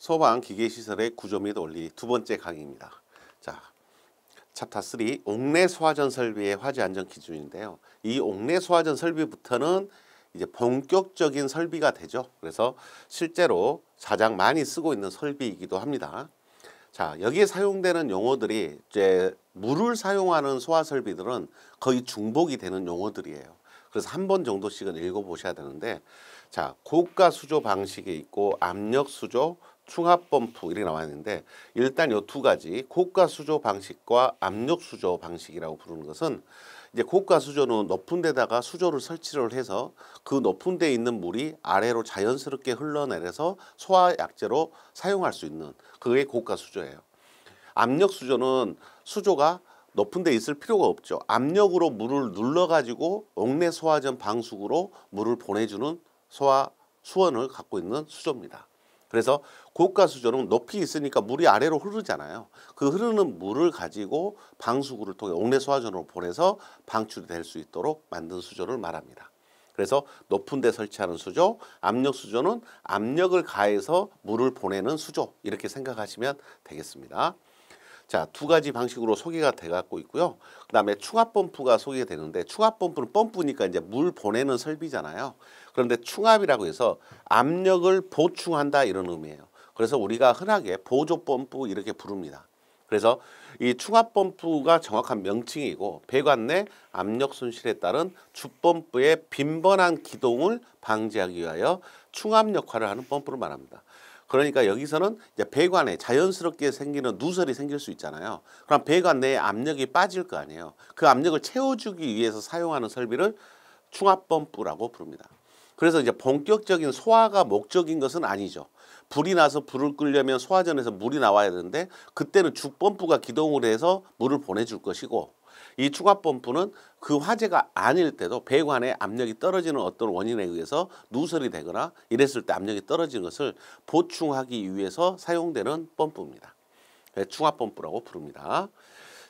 소방 기계 시설의 구조 및 원리 두 번째 강의입니다. 자, 차타 3 옥내 소화전 설비의 화재 안전 기준인데요. 이 옥내 소화전 설비부터는 이제 본격적인 설비가 되죠. 그래서 실제로 가장 많이 쓰고 있는 설비이기도 합니다. 자, 여기에 사용되는 용어들이 이제 물을 사용하는 소화 설비들은 거의 중복이 되는 용어들이에요. 그래서 한 번 정도씩은 읽어보셔야 되는데 자, 고가 수조 방식이 있고 압력 수조, 충합펌프 이렇게 나와 있는데 일단 요 두 가지 고가 수조 방식과 압력 수조 방식이라고 부르는 것은 이제 고가 수조는 높은 데다가 수조를 설치를 해서 그 높은 데 있는 물이 아래로 자연스럽게 흘러내려서 소화약재로 사용할 수 있는 그게 고가 수조예요. 압력 수조는 수조가 높은 데 있을 필요가 없죠. 압력으로 물을 눌러가지고 옥내 소화전 방수구로 물을 보내주는 소화 수원을 갖고 있는 수조입니다. 그래서 고가 수조는 높이 있으니까 물이 아래로 흐르잖아요. 그 흐르는 물을 가지고 방수구를 통해 옥내 소화전으로 보내서 방출이 될 수 있도록 만든 수조를 말합니다. 그래서 높은 데 설치하는 수조, 압력 수조는 압력을 가해서 물을 보내는 수조 이렇게 생각하시면 되겠습니다. 자, 두 가지 방식으로 소개가 돼 갖고 있고요. 그다음에 충압 펌프가 소개되는데 충압 펌프는 펌프니까 이제 물 보내는 설비잖아요. 그런데 충압이라고 해서 압력을 보충한다 이런 의미예요. 그래서 우리가 흔하게 보조 펌프 이렇게 부릅니다. 그래서 이 충압 펌프가 정확한 명칭이고 배관 내 압력 손실에 따른 주펌프의 빈번한 기동을 방지하기 위하여 충압 역할을 하는 펌프를 말합니다. 그러니까 여기서는 이제 배관에 자연스럽게 생기는 누설이 생길 수 있잖아요. 그럼 배관 내에 압력이 빠질 거 아니에요. 그 압력을 채워주기 위해서 사용하는 설비를 충압 펌프라고 부릅니다. 그래서 이제 본격적인 소화가 목적인 것은 아니죠. 불이 나서 불을 끄려면 소화전에서 물이 나와야 되는데 그때는 주펌프가 기동을 해서 물을 보내줄 것이고 이 추가 펌프는 그 화재가 아닐 때도 배관에 압력이 떨어지는 어떤 원인에 의해서 누설이 되거나 이랬을 때 압력이 떨어지 것을 보충하기 위해서 사용되는 펌프입니다. 충화 네, 펌프라고 부릅니다.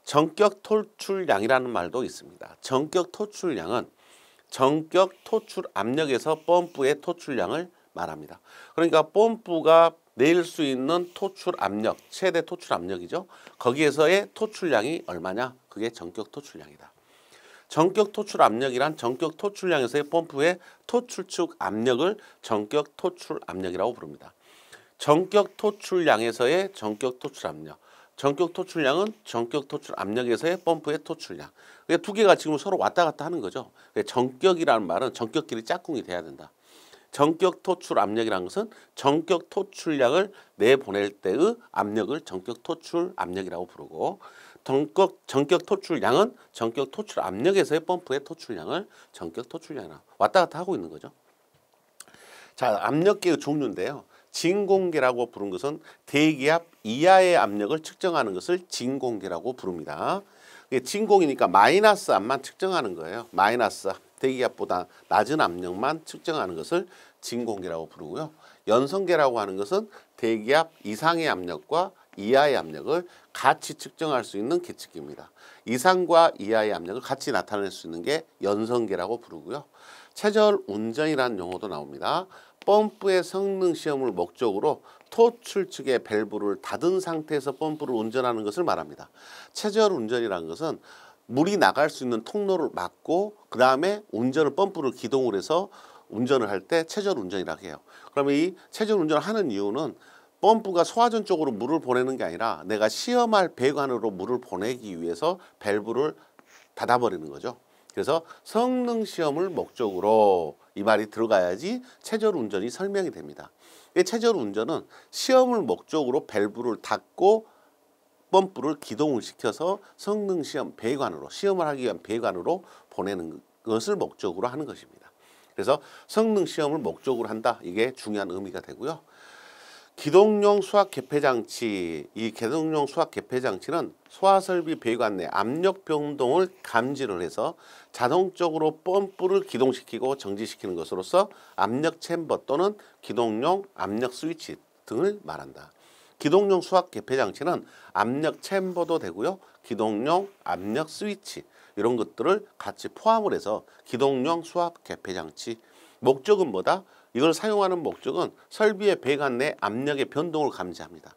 전격 톨출량이라는 말도 있습니다. 전격 톨출량은 전격 토출 압력에서 펌프의 토출량을 말합니다. 그러니까 펌프가 낼 수 있는 토출 압력, 최대 토출 압력이죠. 거기에서의 토출량이 얼마냐? 그게 전격 토출량이다. 전격 토출 압력이란 전격 토출량에서의 펌프의 토출축 압력을 전격 토출 압력이라고 부릅니다. 전격 토출량에서의 전격 토출 압력. 전격 토출량은 전격 토출 압력에서의 펌프의 토출량. 그러니까 두 개가 지금 서로 왔다 갔다 하는 거죠. 그러니까 전격이라는 말은 전격끼리 짝꿍이 돼야 된다. 전격 토출 압력이라는 것은 전격 토출량을 내보낼 때의 압력을 전격 토출 압력이라고 부르고 전격, 전격 토출량은 전격 토출 압력에서의 펌프의 토출량을 전격 토출량이라 고 왔다 갔다 하고 있는 거죠. 자, 압력계의 종류인데요. 진공계라고 부른 것은 대기압 이하의 압력을 측정하는 것을 진공계라고 부릅니다. 진공이니까 마이너스 압만 측정하는 거예요. 마이너스 대기압보다 낮은 압력만 측정하는 것을 진공기라고 부르고요. 연성계라고 하는 것은 대기압 이상의 압력과 이하의 압력을 같이 측정할 수 있는 계측기입니다. 이상과 이하의 압력을 같이 나타낼 수 있는 게 연성계라고 부르고요. 체절 운전이라는 용어도 나옵니다. 펌프의 성능 시험을 목적으로 토출 측의 밸브를 닫은 상태에서 펌프를 운전하는 것을 말합니다. 체절 운전이라는 것은 물이 나갈 수 있는 통로를 막고 그 다음에 운전을 펌프를 기동을 해서 운전을 할 때 체절 운전이라고 해요. 그러면 이 체절 운전을 하는 이유는 펌프가 소화전 쪽으로 물을 보내는 게 아니라 내가 시험할 배관으로 물을 보내기 위해서 밸브를 닫아버리는 거죠. 그래서 성능 시험을 목적으로 이 말이 들어가야지 체절 운전이 설명이 됩니다. 이 체절 운전은 시험을 목적으로 밸브를 닫고 펌프를 기동을 시켜서 성능 시험 배관으로 시험을 하기 위한 배관으로 보내는 것을 목적으로 하는 것입니다. 그래서 성능 시험을 목적으로 한다. 이게 중요한 의미가 되고요. 기동용 수압 개폐 장치, 이 기동용 수압 개폐 장치는 소화설비 배관 내 압력 변동을 감지를 해서 자동적으로 펌프를 기동시키고 정지시키는 것으로서 압력 챔버 또는 기동용 압력 스위치 등을 말한다. 기동용 수압 개폐 장치는 압력 챔버도 되고요. 기동용 압력 스위치 이런 것들을 같이 포함을 해서 기동용 수압 개폐 장치 목적은 뭐다? 이걸 사용하는 목적은 설비의 배관 내 압력의 변동을 감지합니다.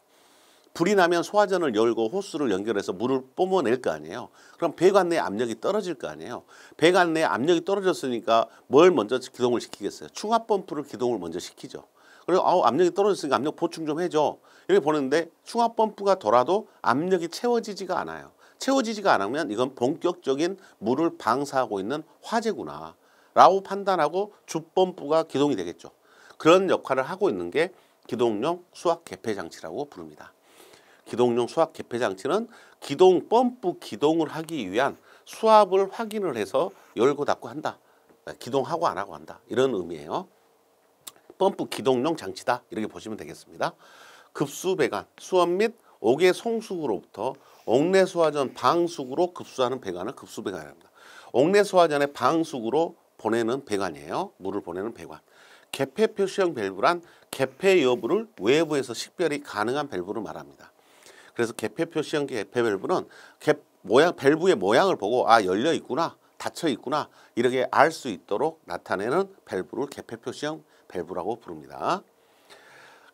불이 나면 소화전을 열고 호스를 연결해서 물을 뿜어낼 거 아니에요. 그럼 배관 내 압력이 떨어질 거 아니에요. 배관 내 압력이 떨어졌으니까 뭘 먼저 기동을 시키겠어요. 충압 펌프를 기동을 먼저 시키죠. 그리고 아우 압력이 떨어졌으니까 압력 보충 좀 해줘. 이렇게 보는데 충압 펌프가 돌아도 압력이 채워지지가 않아요. 채워지지가 않으면 이건 본격적인 물을 방사하고 있는 화재구나. 라고 판단하고 주범부가 기동이 되겠죠. 그런 역할을 하고 있는 게 기동용 수학 개폐 장치라고 부릅니다. 기동용 수학 개폐 장치는 기동 펌프 기동을 하기 위한 수압을 확인을 해서 열고 닫고 한다. 기동하고 안 하고 한다. 이런 의미예요. 펌프 기동용 장치다. 이렇게 보시면 되겠습니다. 급수 배관, 수업 및 옥외 송수구로부터 옥내 소화전 방수구로 급수하는 배관을 급수 배관합니다 옥내 소화전의 방수구로 보내는 배관이에요. 물을 보내는 배관. 개폐 표시형 밸브란 개폐 여부를 외부에서 식별이 가능한 밸브를 말합니다. 그래서 개폐 표시형 개폐 밸브는 개, 모양, 밸브의 모양을 보고 아 열려 있구나 닫혀 있구나 이렇게 알 수 있도록 나타내는 밸브를 개폐 표시형 밸브라고 부릅니다.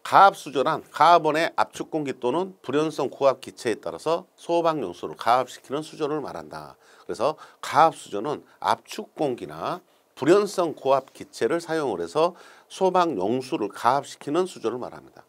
가압수조란 가압원의 압축 공기 또는 불연성 고압 기체에 따라서 소방 용수를 가압시키는 수조를 말한다. 그래서 가압수조는 압축 공기나 불연성 고압 기체를 사용을 해서 소방 용수를 가압시키는 수조를 말합니다.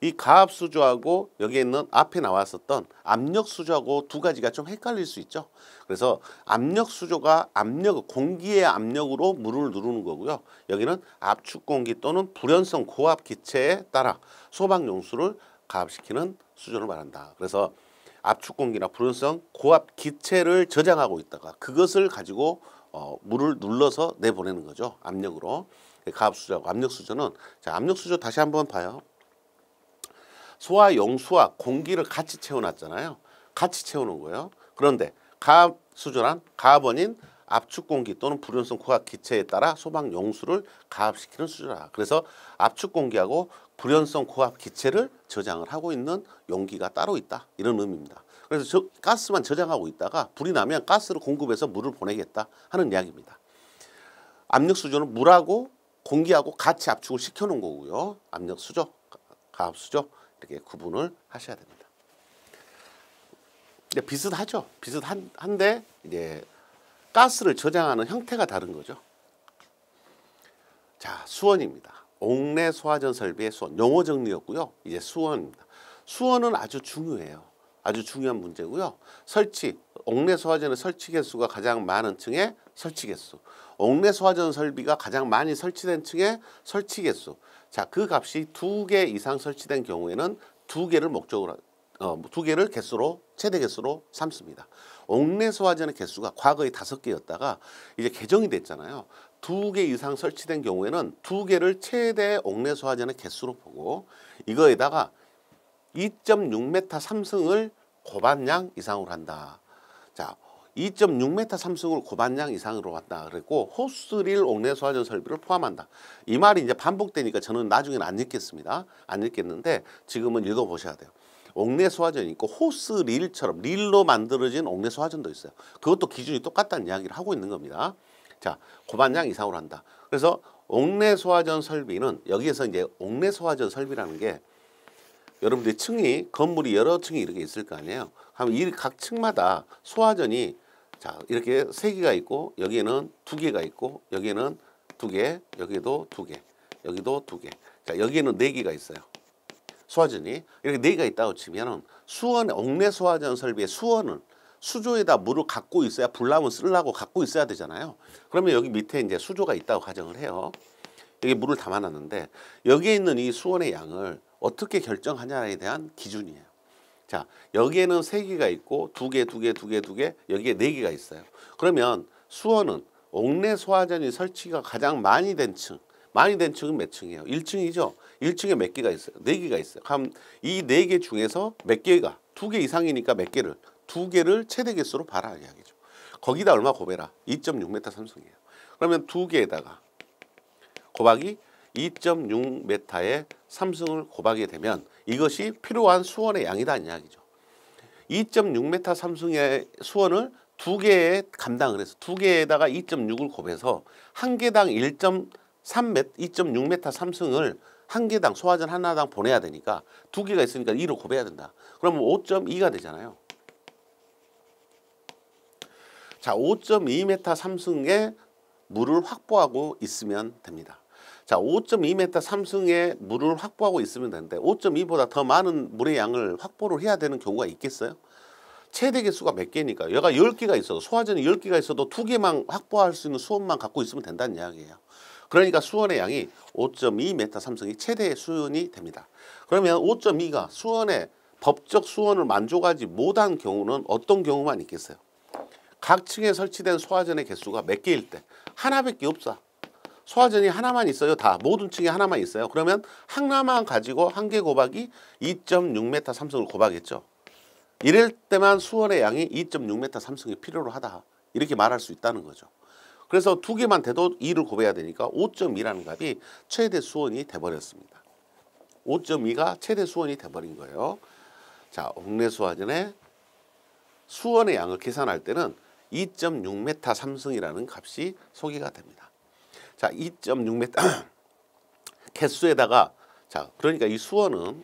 이 가압 수조하고 여기 있는 앞에 나왔었던 압력 수조하고 두 가지가 좀 헷갈릴 수 있죠. 그래서 압력 수조가 압력 공기의 압력으로 물을 누르는 거고요. 여기는 압축 공기 또는 불연성 고압 기체에 따라 소방 용수를 가압시키는 수조를 말한다. 그래서 압축 공기나 불연성 고압 기체를 저장하고 있다가 그것을 가지고 어, 물을 눌러서 내보내는 거죠. 압력으로. 그 가압수조하고 압력수조는 자, 압력수조 다시 한번 봐요. 소화 용수와 공기를 같이 채워놨잖아요. 같이 채우는 거예요. 그런데 가압수조란 가압원인 압축 공기 또는 불연성 고압 기체에 따라 소방 용수를 가압시키는 수조라. 그래서 압축 공기하고 불연성 고압 기체를 저장을 하고 있는 용기가 따로 있다. 이런 의미입니다. 그래서 저, 가스만 저장하고 있다가 불이 나면 가스를 공급해서 물을 보내겠다 하는 이야기입니다. 압력 수조는 물하고 공기하고 같이 압축을 시켜놓은 거고요. 압력 수조, 가압 수조 이렇게 구분을 하셔야 됩니다. 근 비슷하죠. 비슷한데 이제 가스를 저장하는 형태가 다른 거죠. 자, 수원입니다. 옥내 소화전 설비의 수원. 용어 정리였고요. 이제 수원입니다. 수원은 아주 중요해요. 아주 중요한 문제고요. 설치, 옥내 소화전 의 설치 개수가 가장 많은 층에 설치 개수, 옥내 소화전 설비가 가장 많이 설치된 층에 설치 개수. 자, 그 값이 두 개 이상 설치된 경우에는 두 개를 목적으로 어, 뭐 두 개를 개수로 최대 개수로 삼습니다. 옥내 소화전의 개수가 과거에 다섯 개였다가 이제 개정이 됐잖아요. 두 개 이상 설치된 경우에는 두 개를 최대 옥내 소화전의 개수로 보고 이거에다가 2.6m 3승을 고반량 이상으로 한다. 자, 2.6m 3승을 고반량 이상으로 한다. 그랬고 호스릴 옥내 소화전 설비를 포함한다. 이 말이 이제 반복되니까 저는 나중에는 안 읽겠습니다. 안 읽겠는데 지금은 읽어보셔야 돼요. 옥내 소화전이 있고 호스릴처럼 릴로 만들어진 옥내 소화전도 있어요. 그것도 기준이 똑같다는 이야기를 하고 있는 겁니다. 자, 고반량 이상으로 한다. 그래서 옥내 소화전 설비는 여기에서 이제 옥내 소화전 설비라는 게 여러분들 층이 건물이 여러 층이 이렇게 있을 거 아니에요. 하면 이각 층마다 소화전이 자 이렇게 세 개가 있고 여기에는 두 개가 있고 여기에는 두 개, 여기도 두 개, 여기도 두 개. 자 여기에는 네 개가 있어요. 소화전이 이렇게 네 개가 있다고 치면은 수원 옥내 소화전 설비의 수원은 수조에다 물을 갖고 있어야 불나면 쓰려고 갖고 있어야 되잖아요. 그러면 여기 밑에 이제 수조가 있다고 가정을 해요. 여기 물을 담아놨는데 여기에 있는 이 수원의 양을 어떻게 결정하냐에 대한 기준이에요. 자, 여기에는 세 개가 있고 두 개, 두 개, 두 개, 두 개, 여기에 네 개가 있어요. 그러면 수원은 옥내 소화전이 설치가 가장 많이 된 층, 많이 된 층은 몇 층이에요? 1층이죠. 1층에 몇 개가 있어요? 네 개가 있어요. 그럼 이 네 개 중에서 몇 개가 두 개 이상이니까 몇 개를 두 개를 최대 개수로 봐라 이야기죠. 거기다 얼마 고배라? 2.6m 삼성이에요. 그러면 두 개에다가 곱하기 2.6m의 삼승을 곱하게 되면 이것이 필요한 수원의 양이다 이야기죠. 2.6m 삼승의 수원을 두 개에 감당을 해서 두 개에다가 2.6을 곱해서 한 개당 1.3m, 2.6m 삼승을 한 개당 소화전 하나당 보내야 되니까 두 개가 있으니까 2로 곱해야 된다. 그러면 5.2가 되잖아요. 자, 5.2m 삼승의 물을 확보하고 있으면 됩니다. 자 5.2m 삼승의 물을 확보하고 있으면 되는데 5.2보다 더 많은 물의 양을 확보를 해야 되는 경우가 있겠어요? 최대 개수가 몇 개니까 얘가 10개가 있어도 소화전이 10개가 있어도 2개만 확보할 수 있는 수온만 갖고 있으면 된다는 이야기예요. 그러니까 수원의 양이 5.2m 삼성이 최대 수온이 됩니다. 그러면 5.2가 수원의 법적 수온을 만족하지 못한 경우는 어떤 경우만 있겠어요? 각 층에 설치된 소화전의 개수가 몇 개일 때 하나밖에 없어. 소화전이 하나만 있어요. 다 모든 층에 하나만 있어요. 그러면 하나만 가지고 한 개 곱하기 2.6m 삼성을 곱하겠죠. 이럴 때만 수원의 양이 2.6m 삼성이 필요로 하다. 이렇게 말할 수 있다는 거죠. 그래서 두 개만 돼도 2를 곱해야 되니까 5.2라는 값이 최대 수원이 돼버렸습니다. 5.2가 최대 수원이 돼버린 거예요. 자, 옥내 수화전의 수원의 양을 계산할 때는 2.6m 삼성이라는 값이 소개가 됩니다. 자 2.6m 개수에다가 자 그러니까 이 수원은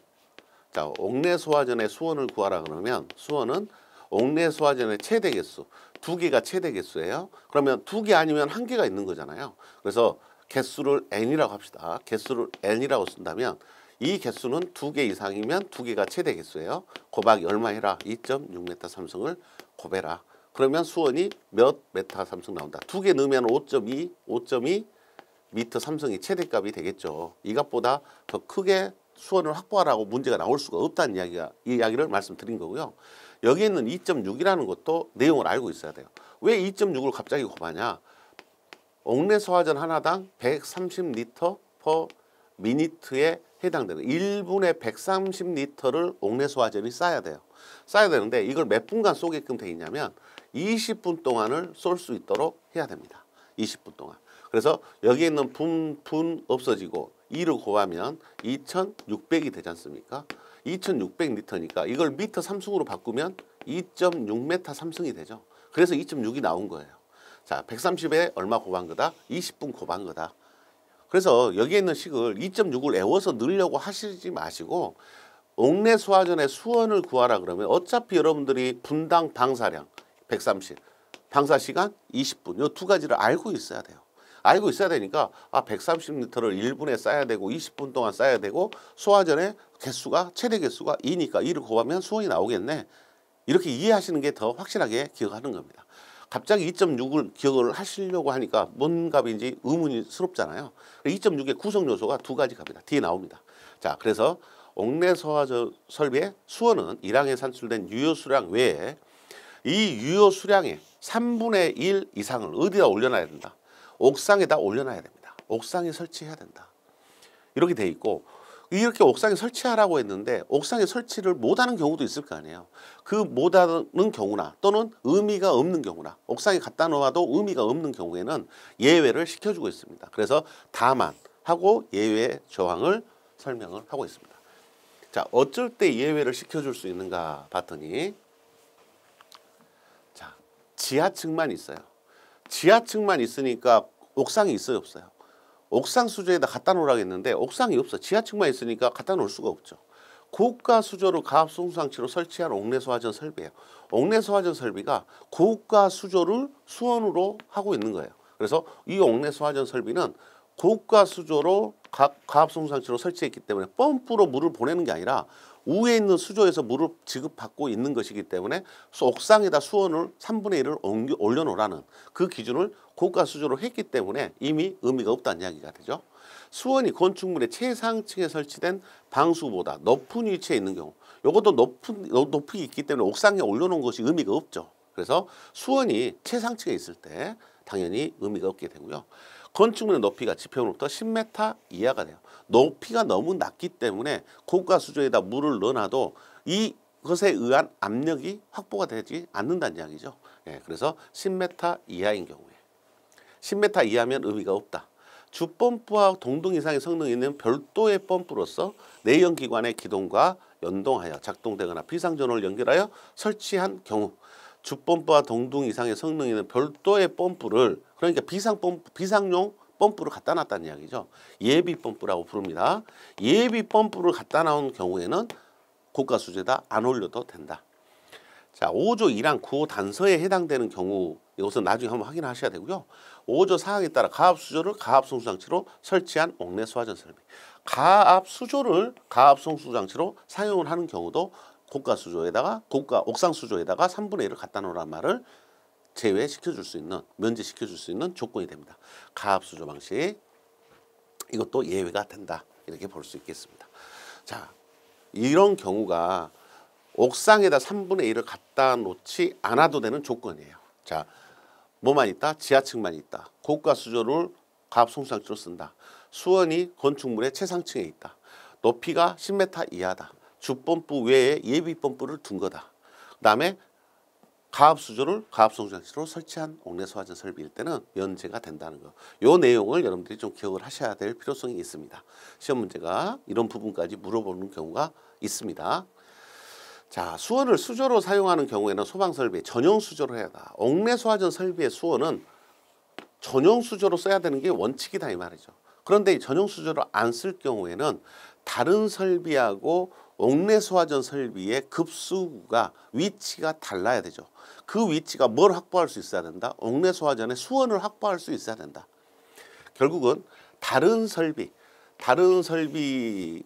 자 옥내 소화전의 수원을 구하라 그러면 수원은 옥내 소화전의 최대 개수 두 개가 최대 개수예요. 그러면 두 개 아니면 한 개가 있는 거잖아요. 그래서 개수를 n이라고 합시다. 개수를 n이라고 쓴다면 이 개수는 두 개 이상이면 두 개가 최대 개수예요. 곱하기 얼마 해라? 2.6m 삼성을 곱해라. 그러면 수원이 몇 메타 삼성 나온다. 두 개 넣으면 5.2, 5.2, 미터 삼성이 최대값이 되겠죠. 이 값보다 더 크게 수원을 확보하라고 문제가 나올 수가 없다는 이야기가 이 이야기를 말씀드린 거고요. 여기에 있는 2.6이라는 것도 내용을 알고 있어야 돼요. 왜 2.6을 갑자기 곱하냐 옥내 소화전 하나당 130리터 퍼 미니트에 해당되는 1분에 130리터를 옥내 소화전이 쌓아야 돼요. 쌓아야 되는데 이걸 몇 분간 쏘게끔 돼 있냐면 20분 동안을 쏠 수 있도록 해야 됩니다. 20분 동안. 그래서 여기에 있는 분, 분 없어지고 2를 곱하면 2600이 되지 않습니까? 2600 리터니까 이걸 미터 삼승으로 바꾸면 2.6m 삼승이 되죠. 그래서 2.6이 나온 거예요. 자, 130에 얼마 곱한 거다? 20분 곱한 거다. 그래서 여기에 있는 식을 2.6을 애워서 넣으려고 하시지 마시고 옥내 소화전의 수원을 구하라 그러면 어차피 여러분들이 분당 방사량 130, 방사시간 20분 이 두 가지를 알고 있어야 돼요. 알고 있어야 되니까 아 130리터를 1분에 쌓 싸야 되고 20분 동안 쌓 싸야 되고 소화전의 개수가 최대 개수가 2니까 2를 곱하면 수원이 나오겠네. 이렇게 이해하시는 게 더 확실하게 기억하는 겁니다. 갑자기 2.6을 기억을 하시려고 하니까 뭔 값인지 의문스럽잖아요 2.6의 구성 요소가 두 가지 갑니다 뒤에 나옵니다. 자, 그래서 옥내 소화 설비의 수원은 일항에 산출된 유효 수량 외에 이 유효 수량의 3분의 1 이상을 어디다 올려놔야 된다. 옥상에다 올려놔야 됩니다. 옥상에 설치해야 된다. 이렇게 돼 있고 이렇게 옥상에 설치하라고 했는데 옥상에 설치를 못하는 경우도 있을 거 아니에요. 그 못하는 경우나 또는 의미가 없는 경우나 옥상에 갖다 놓아도 의미가 없는 경우에는 예외를 시켜주고 있습니다. 그래서 다만 하고 예외 조항을 설명을 하고 있습니다. 자 어쩔 때 예외를 시켜줄 수 있는가 봤더니 자 지하층만 있어요. 지하층만 있으니까 옥상이 있어요 없어요 옥상 수저에다 갖다 놓으라고 했는데 옥상이 없어 지하층만 있으니까 갖다 놓을 수가 없죠 고가 수저로 가압 송수장치로 설치한 옥내 소화전 설비예요 옥내 소화전 설비가 고가 수조를 수원으로 하고 있는 거예요 그래서 이 옥내 소화전 설비는 고가 수조로 가압 송수장치로 설치했기 때문에 펌프로 물을 보내는 게 아니라 우에 있는 수조에서 물을 지급받고 있는 것이기 때문에 옥상에다 수온을 3분의 1을 올려놓으라는 그 기준을 고가 수조로 했기 때문에 이미 의미가 없다는 이야기가 되죠. 수원이 건축물의 최상층에 설치된 방수보다 높은 위치에 있는 경우 이것도 높은, 높이 있기 때문에 옥상에 올려놓은 것이 의미가 없죠. 그래서 수원이 최상층에 있을 때 당연히 의미가 없게 되고요. 건축물의 높이가 지평으로부터 10m 이하가 돼요. 높이가 너무 낮기 때문에 고가 수조에다 물을 넣어놔도 이것에 의한 압력이 확보가 되지 않는다는 이야기죠. 예, 그래서 10m 이하인 경우에 10m 이하면 의미가 없다. 주펌프와 동등 이상의 성능이 있는 별도의 펌프로서 내연기관의 기동과 연동하여 작동되거나 비상전원을 연결하여 설치한 경우 주펌프와 동등 이상의 성능 있는 별도의 펌프를 그러니까 비상 펌프, 비상용 펌프를 갖다 놨다는 이야기죠. 예비 펌프라고 부릅니다. 예비 펌프를 갖다 놓은 경우에는 고가 수제다 안 올려도 된다. 자, 5조 1항 9호 단서에 해당되는 경우 이것은 나중에 한번 확인하셔야 되고요. 5조 사항에 따라 가압 수조를 가압 송수 장치로 설치한 옥내 소화전 설비. 가압 수조를 가압 송수 장치로 사용을 하는 경우도 고가 수조에다가 고가 옥상 수조에다가 3분의 1을 갖다 놓으란 말을 제외시켜 줄 수 있는 면제시켜 줄 수 있는 조건이 됩니다. 가압 수조 방식 이것도 예외가 된다 이렇게 볼 수 있겠습니다. 자 이런 경우가 옥상에다 3분의 1을 갖다 놓지 않아도 되는 조건이에요. 자 뭐만 있다? 지하층만 있다. 고가 수조를 가압 송상지로 쓴다. 수원이 건축물의 최상층에 있다. 높이가 10m 이하다. 주펌프 외에 예비 펌프를 둔 거다. 그다음에 가압 수조를 가압 송장치로 설치한 옥내 소화전 설비일 때는 면제가 된다는 거. 요 내용을 여러분들이 좀 기억을 하셔야 될 필요성이 있습니다. 시험 문제가 이런 부분까지 물어보는 경우가 있습니다. 자, 수원을 수조로 사용하는 경우에는 소방 설비 전용 수조로 해야 다. 옥내 소화전 설비의 수원은 전용 수조로 써야 되는 게 원칙이다 이 말이죠. 그런데 전용 수조를 안 쓸 경우에는 다른 설비하고 옥내소화전 설비의 급수가 위치가 달라야 되죠. 그 위치가 뭘 확보할 수 있어야 된다? 옥내소화전의 수원을 확보할 수 있어야 된다. 결국은 다른 설비, 다른 설비의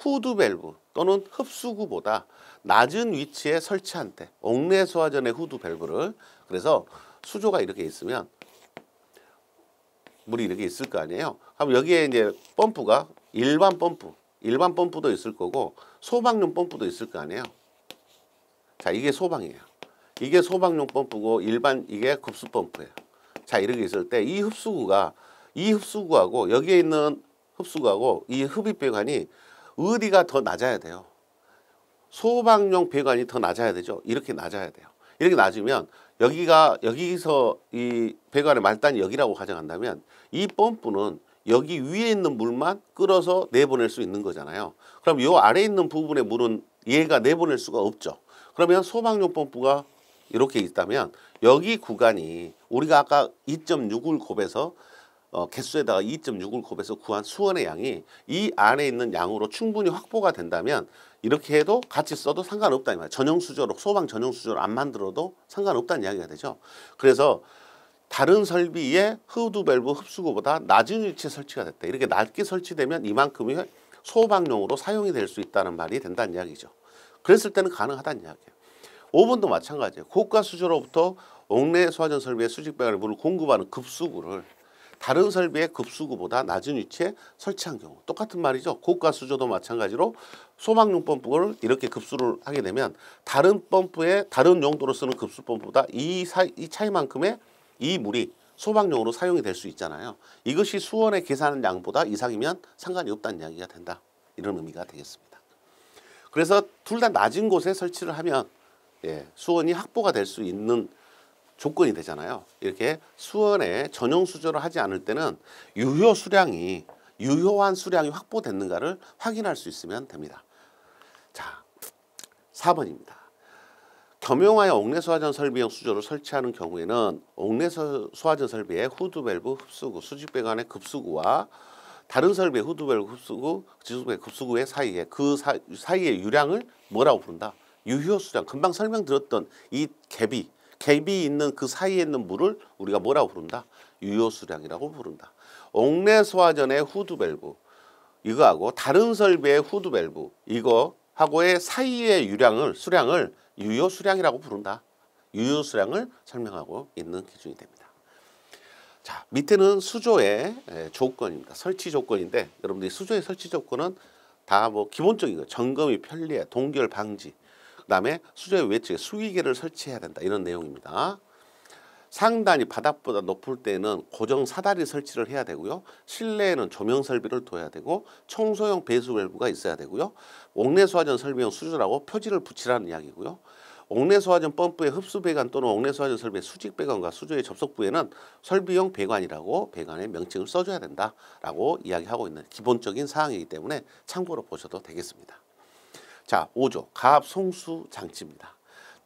후드 밸브 또는 흡수구보다 낮은 위치에 설치한 때 옥내소화전의 후드 밸브를 그래서 수조가 이렇게 있으면 물이 이렇게 있을 거 아니에요. 그럼 여기에 이제 펌프가 일반 펌프, 일반 펌프도 있을 거고 소방용 펌프도 있을 거 아니에요. 자, 이게 소방이에요. 이게 소방용 펌프고 일반 이게 급수 펌프예요. 자, 이렇게 있을 때 이 흡수구가 이 흡수구하고 여기에 있는 흡수구하고 이 흡입 배관이 어디가 더 낮아야 돼요. 소방용 배관이 더 낮아야 되죠. 이렇게 낮아야 돼요. 이렇게 낮으면 여기가 여기서 이 배관의 말단이 여기라고 가정한다면 이 펌프는 여기 위에 있는 물만 끌어서 내보낼 수 있는 거잖아요. 그럼 요 아래 있는 부분의 물은 얘가 내보낼 수가 없죠. 그러면 소방용 펌프가 이렇게 있다면 여기 구간이 우리가 아까 2.6을 곱해서 어, 개수에다가 2.6을 곱해서 구한 수원의 양이 이 안에 있는 양으로 충분히 확보가 된다면 이렇게 해도 같이 써도 상관없다 전용 수조로 소방 전용 수조를 안 만들어도 상관없다는 이야기가 되죠. 그래서 다른 설비의후드 밸브 흡수구보다 낮은 위치에 설치가 됐다. 이렇게 낮게 설치되면 이만큼이 소방용으로 사용이 될 수 있다는 말이 된다는 이야기죠. 그랬을 때는 가능하다는 이야기예요. 오븐도 마찬가지예요. 고가 수조로부터 옥내 소화전 설비의 수직배관의 물을 공급하는 급수구를 다른 설비의 급수구보다 낮은 위치에 설치한 경우 똑같은 말이죠. 고가 수조도 마찬가지로 소방용 펌프를 이렇게 급수를 하게 되면 다른 펌프에 다른 용도로 쓰는 급수 펌프보다 이, 이 차이만큼의 이 물이 소방용으로 사용이 될 수 있잖아요. 이것이 수원의 계산량보다 이상이면 상관이 없다는 이야기가 된다. 이런 의미가 되겠습니다. 그래서 둘 다 낮은 곳에 설치를 하면 예, 수원이 확보가 될 수 있는 조건이 되잖아요. 이렇게 수원에 전용 수조를 하지 않을 때는 유효 수량이 유효한 수량이 확보됐는가를 확인할 수 있으면 됩니다. 자, 4번입니다. 겸용하여 옥내 소화전 설비용 수조를 설치하는 경우에는 옥내 소화전 설비에 후드 밸브 흡수구, 수직 배관의 급수구와 다른 설비의 후드 밸브 흡수구, 지수의 급수구의 사이에 그 사, 사이의 유량을 뭐라고 부른다? 유효 수량. 금방 설명드렸던 이 갭이 갭이 있는 그 사이에 있는 물을 우리가 뭐라고 부른다? 유효 수량이라고 부른다. 옥내 소화전의 후드 밸브 이거하고 다른 설비의 후드 밸브 이거하고의 사이의 유량을 수량을 유효 수량이라고 부른다. 유효 수량을 설명하고 있는 기준이 됩니다. 자, 밑에는 수조의 조건입니다. 설치 조건인데 여러분들이 수조의 설치 조건은 다 뭐 기본적인 거 점검이 편리해, 동결 방지, 그다음에 수조의 외측에 수기계를 설치해야 된다 이런 내용입니다. 상단이 바닥보다 높을 때는 고정 사다리 설치를 해야 되고요. 실내에는 조명 설비를 둬야 되고 청소용 배수 밸브가 있어야 되고요. 옥내 소화전 설비용 수주라고 표지를 붙이라는 이야기고요. 옥내 소화전 펌프의 흡수 배관 또는 옥내 소화전 설비의 수직 배관과 수조의 접속 부에는 설비용 배관이라고 배관의 명칭을 써줘야 된다라고 이야기하고 있는 기본적인 사항이기 때문에 참고로 보셔도 되겠습니다. 자, 5조 가압 송수 장치입니다.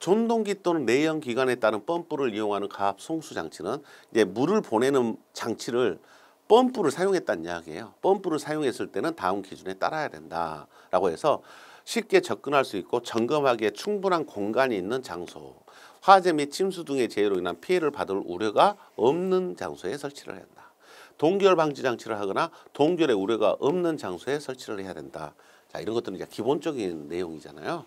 전동기 또는 내연 기관에 따른 펌프를 이용하는 가압 송수 장치는 이제 물을 보내는 장치를 펌프를 사용했다는 이야기예요. 펌프를 사용했을 때는 다음 기준에 따라야 된다라고 해서 쉽게 접근할 수 있고 점검하기에 충분한 공간이 있는 장소, 화재 및 침수 등의 재해로 인한 피해를 받을 우려가 없는 장소에 설치를 해야 된다 동결 방지 장치를 하거나 동결의 우려가 없는 장소에 설치를 해야 된다. 자, 이런 것들은 이제 기본적인 내용이잖아요.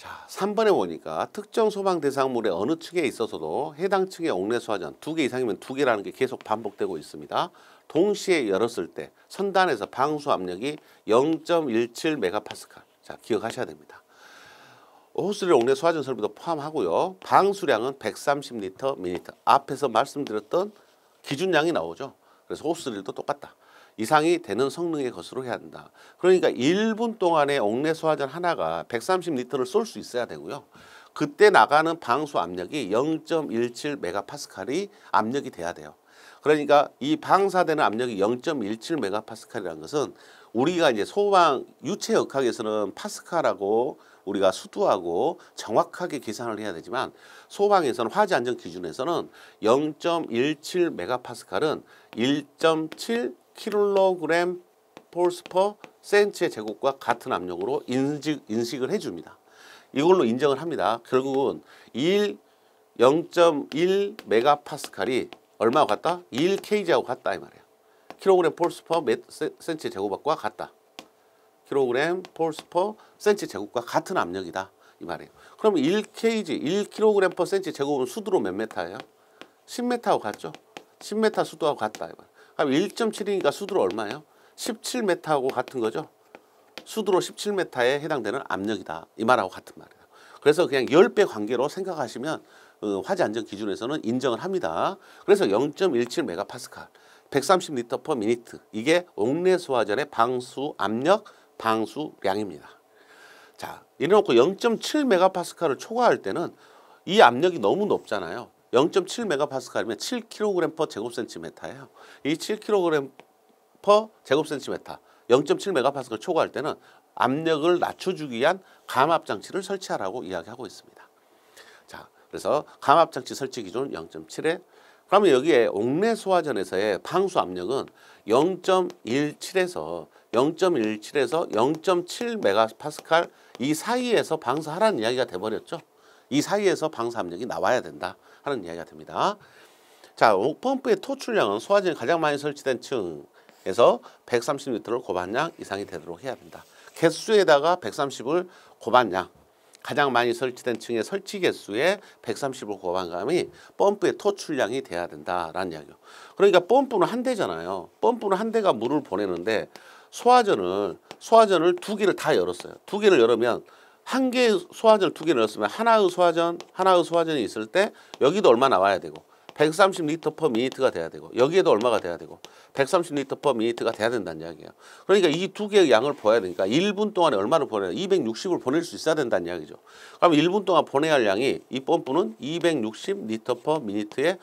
자, 3번에 보니까 특정 소방 대상물의 어느 층에 있어서도 해당 층의 옥내소화전두 개 이상이면 두 개라는 게 계속 반복되고 있습니다. 동시에 열었을 때 선단에서 방수 압력이 0.17 메가파스칼. 자, 기억하셔야 됩니다. 호스를 옥내 소화전 설비도 포함하고요. 방수량은 130리터 미니터. 앞에서 말씀드렸던 기준량이 나오죠. 그래서 호스릴도 똑같다. 이상이 되는 성능의 것으로 해야 한다. 그러니까 1분 동안에 옥내 소화전 하나가 130리터를 쏠 수 있어야 되고요. 그때 나가는 방수 압력이 0.17 메가파스칼이 압력이 돼야 돼요. 그러니까 이 방사되는 압력이 0.17 메가파스칼이라는 것은 우리가 이제 소방 유체 역학에서는 파스칼하고 우리가 수두하고 정확하게 계산을 해야 되지만 소방에서는 화재 안전 기준에서는 0.17 메가파스칼은 1.7 킬로그램 폴스 퍼 센치의 제곱과 같은 압력으로 인식, 인식을 해줍니다. 이걸로 인정을 합니다. 결국은 1, 0.1 메가파스칼이 얼마와 같다? 1kg하고 같다 이 말이에요. 킬로그램 폴스 퍼 센치 제곱과 같다. 킬로그램 폴스 퍼 센치 제곱과 같은 압력이다 이 말이에요. 그럼 1kg, 1kg 퍼 센치 제곱은 수두로 몇 메타예요? 10m하고 같죠? 10m 수도하고 같다 이 말이에요. 그럼 1.7이니까 수두로 얼마예요? 17m하고 같은 거죠. 수두로 17m에 해당되는 압력이다. 이 말하고 같은 말이에요. 그래서 그냥 10배 관계로 생각하시면 어, 화재 안전 기준에서는 인정을 합니다. 그래서 0.17메가파스칼, 130리터 퍼 미니트 이게 옥내 소화전의 방수 압력, 방수량입니다. 자, 이래놓고 0.7메가파스칼을 초과할 때는 이 압력이 너무 높잖아요. 0.7메가파스칼이면 7kg/제곱센티미터예요. 제곱센이 7kg/제곱센티미터 0.7메가파스칼 초과할 때는 압력을 낮춰주기 위한 감압 장치를 설치하라고 이야기하고 있습니다. 자, 그래서 감압 장치 설치 기준 0.7에 그러면 여기에 옥내 소화전에서의 방수 압력은 0.17에서 0.17에서 0.7메가파스칼 이 사이에서 방사하라는 이야기가 돼버렸죠. 이 사이에서 방사 압력이 나와야 된다. 하는 이야기가 됩니다. 자, 펌프의 토출량은 소화제이 가장 많이 설치된 층에서 130리터를 고반량 이상이 되도록 해야 된다. 개수에다가 130을 고반량, 가장 많이 설치된 층의 설치 개수에1 3 0을 고반감이 펌프의 토출량이 돼야 된다라는 이야기요. 그러니까 펌프는 한 대잖아요. 펌프는 한 대가 물을 보내는데 소화전을 소화전을 두 개를 다 열었어요. 두 개를 열으면 한 개의 소화전을 두 개 넣었으면 하나의 소화전, 하나의 소화전이 있을 때 여기도 얼마 나와야 되고 130리터 퍼 미니트가 돼야 되고 여기에도 얼마가 돼야 되고 130리터 퍼 미니트가 돼야 된다는 이야기예요. 그러니까 이 두 개의 양을 보아야 되니까 1분 동안에 얼마를 보내야 260을 보낼 수 있어야 된다는 이야기죠. 그럼 1분 동안 보내야 할 양이 이 펌프는 260리터 퍼 미니트의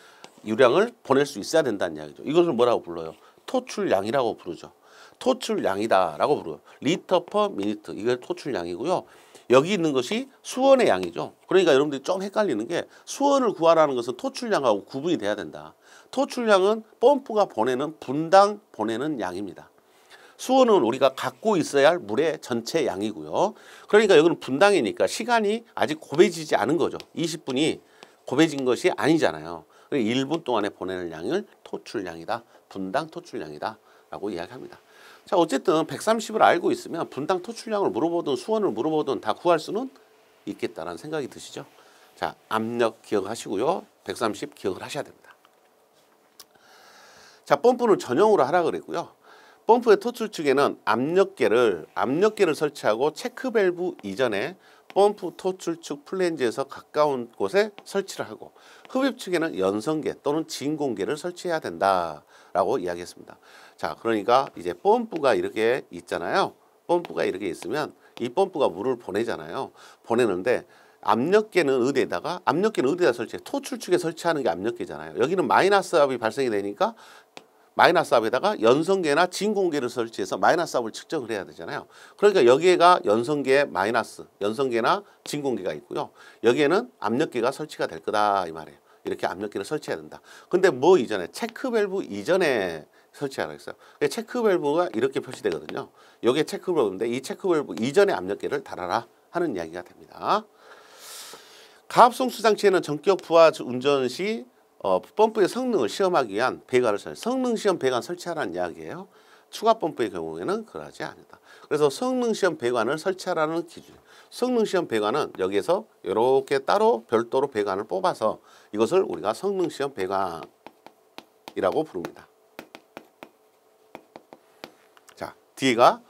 유량을 보낼 수 있어야 된다는 이야기죠. 이것을 뭐라고 불러요? 토출량이라고 부르죠. 토출량이다라고 부르요. 리터 퍼 미니트 이게 토출량이고요. 여기 있는 것이 수원의 양이죠. 그러니까 여러분들이 좀 헷갈리는 게 수원을 구하라는 것은 토출량하고 구분이 돼야 된다. 토출량은 펌프가 보내는 분당 보내는 양입니다. 수온은 우리가 갖고 있어야 할 물의 전체 양이고요. 그러니까 여기는 분당이니까 시간이 아직 고배지지 않은 거죠. 20분이 고배진 것이 아니잖아요. 1분 동안에 보내는 양을 토출량이다. 분당 토출량이다. 라고 이야기합니다. 자 어쨌든 130을 알고 있으면 분당 토출량을 물어보든 수원을 물어보든 다 구할 수는 있겠다라는 생각이 드시죠. 자 압력 기억하시고요. 130 기억을 하셔야 됩니다. 자 펌프는 전용으로 하라 그랬고요. 펌프의 토출 측에는 압력계를 압력계를 설치하고 체크밸브 이전에 펌프 토출 측 플랜지에서 가까운 곳에 설치를 하고 흡입 측에는 연성계 또는 진공계를 설치해야 된다라고 이야기했습니다. 자, 그러니까 이제 펌프가 이렇게 있잖아요. 펌프가 이렇게 있으면 이 펌프가 물을 보내잖아요. 보내는데 압력계는 어디에다가 압력계는 어디에다 설치해? 토출축에 설치하는 게 압력계잖아요. 여기는 마이너스 압이 발생이 되니까 마이너스 압에다가 연성계나 진공계를 설치해서 마이너스 압을 측정을 해야 되잖아요. 그러니까 여기에가 연성계 마이너스, 연성계나 진공계가 있고요. 여기에는 압력계가 설치가 될 거다 이 말이에요. 이렇게 압력계를 설치해야 된다. 근데 뭐 이전에 체크밸브 이전에 설치 안 하겠어요. 체크 밸브가 이렇게 표시되거든요. 이게 체크 밸브인데 이 체크 밸브 이전의 압력계를 달아라 하는 이야기가 됩니다. 가압성 수장치는 전격 부하 운전 시 어, 펌프의 성능을 시험하기 위한 배관을 설치, 성능 시험 배관 설치하라는 이야기예요. 추가 펌프의 경우에는 그러하지 않다 그래서 성능 시험 배관을 설치하라는 기준. 성능 시험 배관은 여기에서 이렇게 따로 별도로 배관을 뽑아서 이것을 우리가 성능 시험 배관이라고 부릅니다. 뒤에가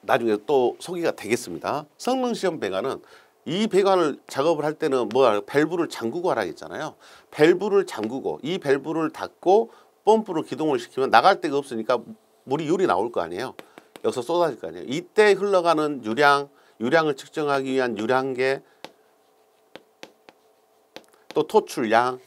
나중에 또 소개가 되겠습니다. 성능시험 배관은 이 배관을 작업을 할 때는 뭐 밸브를 잠그고 하라 했잖아요. 밸브를 잠그고 이 밸브를 닫고 펌프로 기동을 시키면 나갈 데가 없으니까 물이 유리 나올 거 아니에요. 여기서 쏟아질 거 아니에요. 이때 흘러가는 유량, 유량을 측정하기 위한 유량계 또 토출량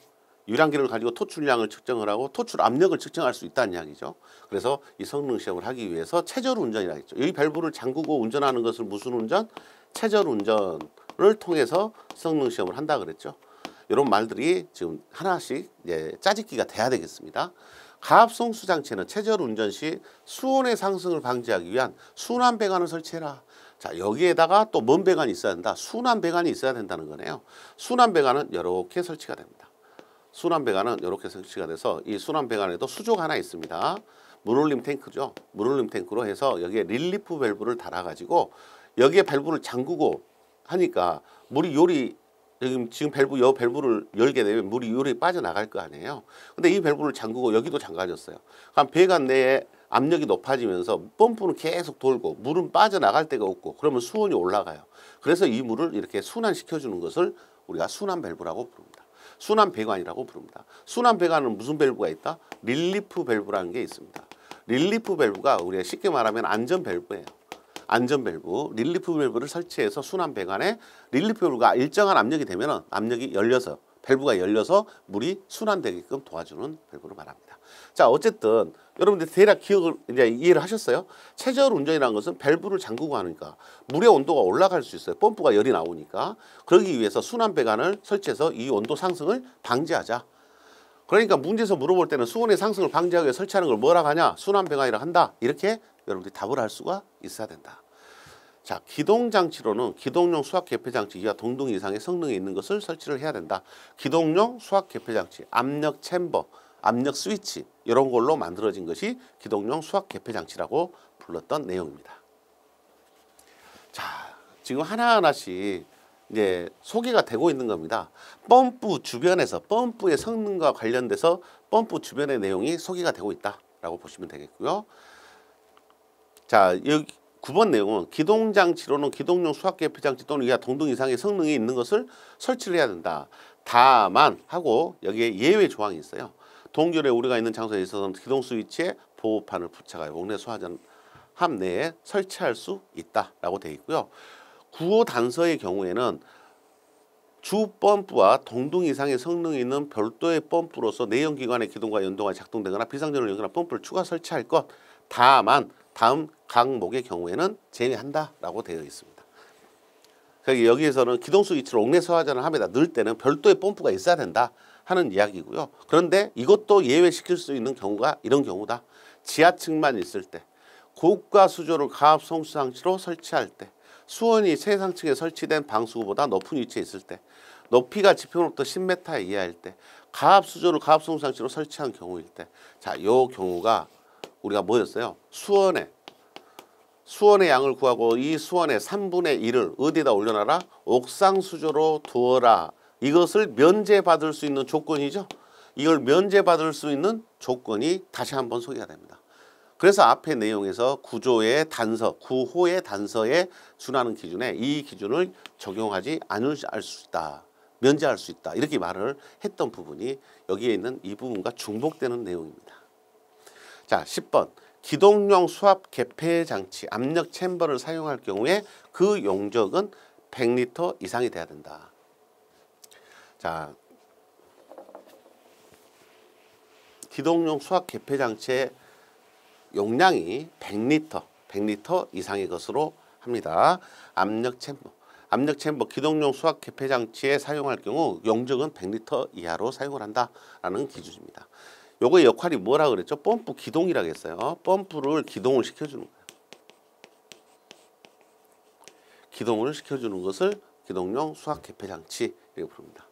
유량기를 가지고 토출량을 측정을 하고 토출 압력을 측정할 수 있다는 이야기죠. 그래서 이 성능 시험을 하기 위해서 체절 운전이라 했죠. 이 밸브를 잠그고 운전하는 것을 무슨 운전? 체절 운전을 통해서 성능 시험을 한다 그랬죠. 이런 말들이 지금 하나씩 이제 짜집기가 돼야 되겠습니다. 가압성수 장치는 체절 운전 시 수온의 상승을 방지하기 위한 순환 배관을 설치해라. 자 여기에다가 또 먼 배관이 있어야 된다. 순환 배관이 있어야 된다는 거네요. 순환 배관은 이렇게 설치가 됩니다. 순환 배관은 이렇게 설치가 돼서 이 순환 배관에도 수조가 하나 있습니다. 물올림 탱크죠. 물올림 탱크로 해서 여기에 릴리프 밸브를 달아가지고 여기에 밸브를 잠그고 하니까 물이 요리 지금 지금 밸브 여 밸브를 열게 되면 물이 요리 빠져나갈 거 아니에요. 근데 이 밸브를 잠그고 여기도 잠가졌어요. 그럼 배관 내에 압력이 높아지면서 펌프는 계속 돌고 물은 빠져나갈 데가 없고 그러면 수온이 올라가요. 그래서 이 물을 이렇게 순환시켜주는 것을 우리가 순환 밸브라고 부릅니다. 순환 배관이라고 부릅니다. 순환 배관은 무슨 밸브가 있다? 릴리프 밸브라는 게 있습니다. 릴리프 밸브가 우리가 쉽게 말하면 안전 밸브예요. 안전 밸브, 릴리프 밸브를 설치해서 순환 배관에 릴리프 밸브가 일정한 압력이 되면 압력이 열려서 밸브가 열려서 물이 순환되게끔 도와주는 밸브를 말합니다. 자, 어쨌든 여러분들 대략 기억을 이제 이해를 하셨어요? 최열 운전이라는 것은 밸브를 잠그고 하니까 물의 온도가 올라갈 수 있어요. 펌프가 열이 나오니까 그러기 위해서 순환 배관을 설치해서 이 온도 상승을 방지하자. 그러니까 문제에서 물어볼 때는 수온의 상승을 방지하기 위해 설치하는 걸 뭐라 하냐? 순환 배관이라 한다. 이렇게 여러분들이 답을 할 수가 있어야 된다. 자, 기동 장치로는 기동용 수학 개표 장치 이와 동등 이상의 성능이 있는 것을 설치를 해야 된다. 기동용 수학 개표 장치, 압력 챔버 압력 스위치 이런 걸로 만들어진 것이 기동용 수학 개폐 장치라고 불렀던 내용입니다. 자, 지금 하나하나씩 이제 소개가 되고 있는 겁니다. 펌프 주변에서 펌프의 성능과 관련돼서 펌프 주변의 내용이 소개가 되고 있다라고 보시면 되겠고요. 자, 여기 9번 내용은 기동장치로는 기동용 수학개표장치 또는 이와 동등 이상의 성능이 있는 것을 설치를 해야 된다. 다만 하고 여기에 예외 조항이 있어요. 동결에 우리가 있는 장소에 있어서는 기동 스위치에 보호판을 부착하여 목내 소화전 함 내에 설치할 수 있다라고 되어 있고요. 구호 단서의 경우에는 주 펌프와 동등 이상의 성능이 있는 별도의 펌프로서 내연기관의 기동과 연동하 작동되거나 비상전을 연결한 펌프를 추가 설치할 것 다만 다음 각목의 경우에는 제외한다라고 되어 있습니다. 그러니까 여기에서는 기동 스위치를 옥내 소화전을 합니다. 넣을 때는 별도의 펌프가 있어야 된다. 하는 이야기고요. 그런데 이것도 예외시킬 수 있는 경우가 이런 경우다. 지하층만 있을 때 고가 수조를 가압 송수장치로 설치할 때 수원이 최상층에 설치된 방수구보다 높은 위치에 있을 때 높이가 지표로부터 10m 이하일 때 가압 수조를 가압 송수장치로 설치한 경우일 때자이 경우가 우리가 뭐였어요? 수원에 수원의 양을 구하고 이 수원의 3분의 1을 어디다 올려놔라? 옥상 수조로 두어라 이것을 면제받을 수 있는 조건이죠. 이걸 면제받을 수 있는 조건이 다시 한번 소개가 됩니다. 그래서 앞의 내용에서 구조의 단서, 구호의 단서에 준하는 기준에 이 기준을 적용하지 않을 수 있다. 면제할 수 있다. 이렇게 말을 했던 부분이 여기에 있는 이 부분과 중복되는 내용입니다. 자, 10번. 기동용 수압 개폐 장치 압력 챔버를 사용할 경우에 그 용적은 100리터 이상이 돼야 된다. 자, 기동용 수학 개폐 장치의 용량이 100리터, 100리터 이상의 것으로 합니다. 압력 챔버, 압력 챔버 기동용 수학 개폐 장치에 사용할 경우 용적은 100리터 이하로 사용을 한다라는 기준입니다. 요거의 역할이 뭐라 그랬죠? 펌프 기동이라고 했어요. 펌프를 기동을 시켜주는 기동을 시켜주는 것을 기동용 수학 개폐 장치 이렇게 부릅니다.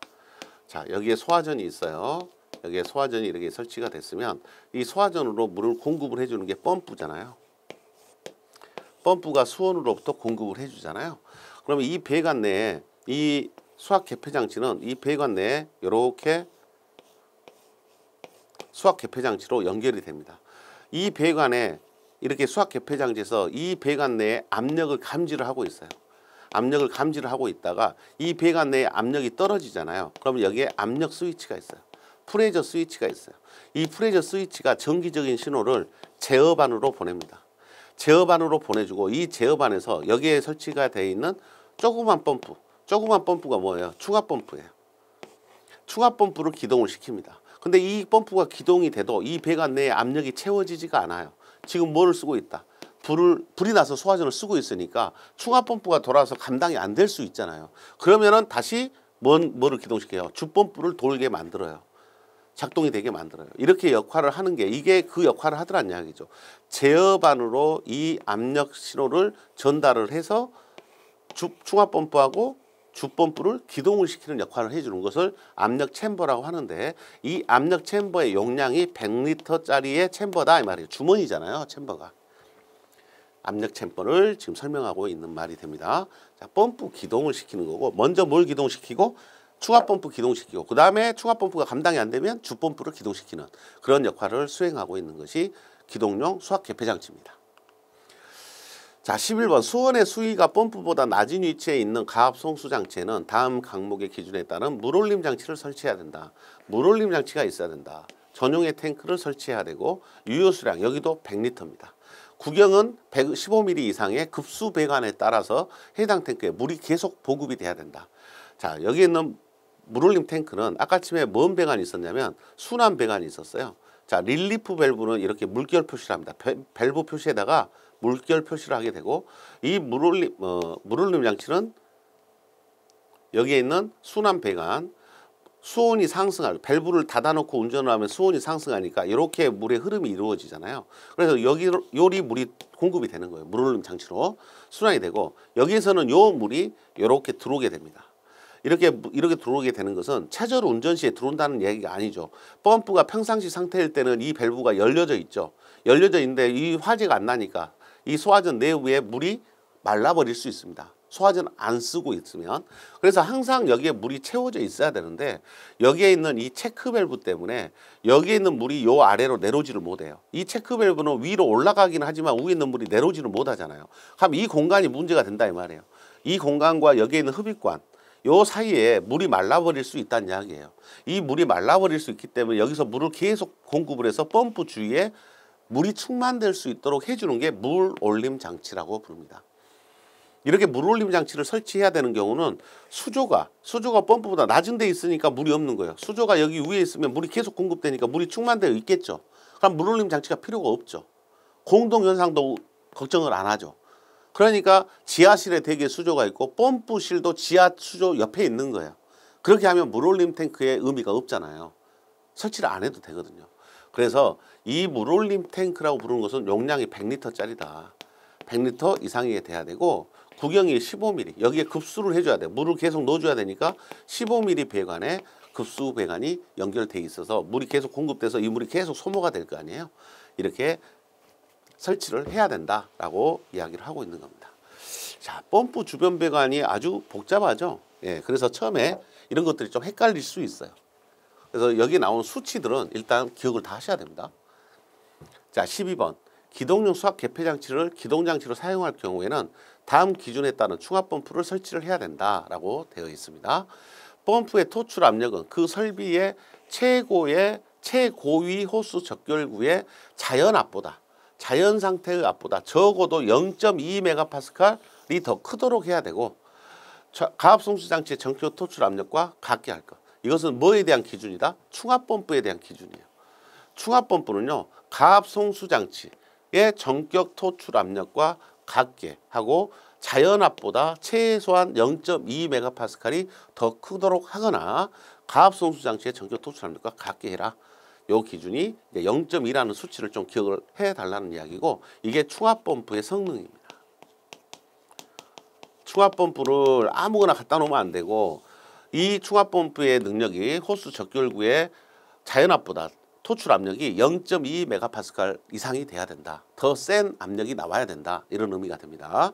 자 여기에 소화전이 있어요. 여기에 소화전이 이렇게 설치가 됐으면 이 소화전으로 물을 공급을 해주는 게 펌프잖아요. 펌프가 수온으로부터 공급을 해주잖아요. 그러면 이 배관 내에 이 수압 개폐 장치는 이 배관 내에 이렇게 수압 개폐 장치로 연결이 됩니다. 이 배관에 이렇게 수압 개폐 장치에서 이 배관 내에 압력을 감지를 하고 있어요. 압력을 감지를 하고 있다가 이 배관 내에 압력이 떨어지잖아요. 그러면 여기에 압력 스위치가 있어요. 프레저 스위치가 있어요. 이 프레저 스위치가 정기적인 신호를 제어 반으로 보냅니다. 제어 반으로 보내주고 이 제어 반에서 여기에 설치가 되어 있는 조그만 펌프 조그만 펌프가 뭐예요? 충화 펌프예요. 충화 펌프를 기동을 시킵니다. 근데 이 펌프가 기동이 돼도 이 배관 내에 압력이 채워지지가 않아요. 지금 뭐를 쓰고 있다? 불을 불이 나서 소화전을 쓰고 있으니까 충압 펌프가 돌아서 감당이 안 될 수 있잖아요. 그러면은 다시 뭔 뭐를 기동시켜요? 주 펌프를 돌게 만들어요. 작동이 되게 만들어요. 이렇게 역할을 하는 게 이게 그 역할을 하더란 이야기죠. 제어반으로 이 압력 신호를 전달을 해서 주, 충압 펌프하고 주펌프를 기동을 시키는 역할을 해주는 것을 압력 챔버라고 하는데 이 압력 챔버의 용량이 100리터짜리의 챔버다 이 말이에요. 주머니잖아요. 챔버가. 압력 챔버를 지금 설명하고 있는 말이 됩니다. 자, 펌프 기동을 시키는 거고 먼저 뭘 기동시키고 추가 펌프 기동시키고 그 다음에 추가 펌프가 감당이 안 되면 주 펌프를 기동시키는 그런 역할을 수행하고 있는 것이 기동용 수압 개폐 장치입니다. 자 11번 수원의 수위가 펌프보다 낮은 위치에 있는 가압 송수 장치에는 다음 강목의 기준에 따른 물올림 장치를 설치해야 된다. 물올림 장치가 있어야 된다. 전용의 탱크를 설치해야 되고 유효수량 여기도 100리터입니다. 구경은 115mm 이상의 급수 배관에 따라서 해당 탱크에 물이 계속 보급이 돼야 된다. 자 여기 있는 물올림 탱크는 아까쯤에 뭔 배관이 있었냐면 순환 배관이 있었어요. 자 릴리프 밸브는 이렇게 물결 표시를 합니다. 밸브 표시에다가 물결 표시를 하게 되고 이 물올림 어, 물올림 장치는 여기에 있는 순환 배관 수온이 상승하고 밸브를 닫아놓고 운전을 하면 수온이 상승하니까 이렇게 물의 흐름이 이루어지잖아요. 그래서 여기 요리 물이 공급이 되는 거예요. 물 흐름 장치로 순환이 되고 여기에서는 요 물이 이렇게 들어오게 됩니다. 이렇게 이렇게 들어오게 되는 것은 최저로 운전 시에 들어온다는 얘기가 아니죠. 펌프가 평상시 상태일 때는 이 밸브가 열려져 있죠. 열려져 있는데 이 화재가 안 나니까 이 소화전 내부에 물이 말라버릴 수 있습니다. 소화제는 안 쓰고 있으면 그래서 항상 여기에 물이 채워져 있어야 되는데 여기에 있는 이 체크밸브 때문에 여기에 있는 물이 요 아래로 내려오지를 못해요. 이 체크밸브는 위로 올라가긴 하지만 위에 있는 물이 내려오지를 못하잖아요. 그럼 이 공간이 문제가 된다 이 말이에요. 이 공간과 여기에 있는 흡입관 요 사이에 물이 말라버릴 수 있다는 이야기예요. 이 물이 말라버릴 수 있기 때문에 여기서 물을 계속 공급을 해서 펌프 주위에 물이 충만될 수 있도록 해주는 게 물 올림 장치라고 부릅니다. 이렇게 물 올림 장치를 설치해야 되는 경우는 수조가 수조가 펌프보다 낮은 데 있으니까 물이 없는 거예요. 수조가 여기 위에 있으면 물이 계속 공급되니까 물이 충만되어 있겠죠. 그럼 물 올림 장치가 필요가 없죠. 공동 현상도 걱정을 안 하죠. 그러니까 지하실에 대개 수조가 있고 펌프실도 지하 수조 옆에 있는 거예요. 그렇게 하면 물올림 탱크의 의미가 없잖아요. 설치를 안 해도 되거든요. 그래서 이 물올림 탱크라고 부르는 것은 용량이 100리터짜리다. 100리터 이상이 돼야 되고 구경이 15mm 여기에 급수를 해줘야 돼 물을 계속 넣어줘야 되니까 15mm 배관에 급수 배관이 연결돼 있어서 물이 계속 공급돼서 이 물이 계속 소모가 될 거 아니에요 이렇게 설치를 해야 된다라고 이야기를 하고 있는 겁니다 자 펌프 주변 배관이 아주 복잡하죠 예 그래서 처음에 이런 것들이 좀 헷갈릴 수 있어요 그래서 여기 나온 수치들은 일단 기억을 다 하셔야 됩니다 자 12번 기동용 수압 개폐 장치를 기동 장치로 사용할 경우에는 다음 기준에 따른 충압 펌프를 설치를 해야 된다라고 되어 있습니다. 펌프의 토출 압력은 그 설비의 최고의 최고위 호수 적결구의 자연 압보다 자연 상태의 압보다 적어도 0.2메가파스칼이 더 크도록 해야 되고 가압 송수 장치의 전격 토출 압력과 같게 할 것. 이것은 뭐에 대한 기준이다? 충합 펌프에 대한 기준이에요. 충합 펌프는요. 가압 송수 장치의 전격 토출 압력과 같게 하고 자연압보다 최소한 0.2메가파스칼이 더 크도록 하거나 가압성수 장치에 전격 토출압력과 같게 해라. 요 기준이 0.2라는 수치를 좀 기억을 해달라는 이야기고 이게 충압펌프의 성능입니다. 충압펌프를 아무거나 갖다 놓으면 안 되고 이 충압펌프의 능력이 호수 적결구의 자연압보다 토출 압력이 0.2메가파스칼 이상이 돼야 된다. 더 센 압력이 나와야 된다. 이런 의미가 됩니다.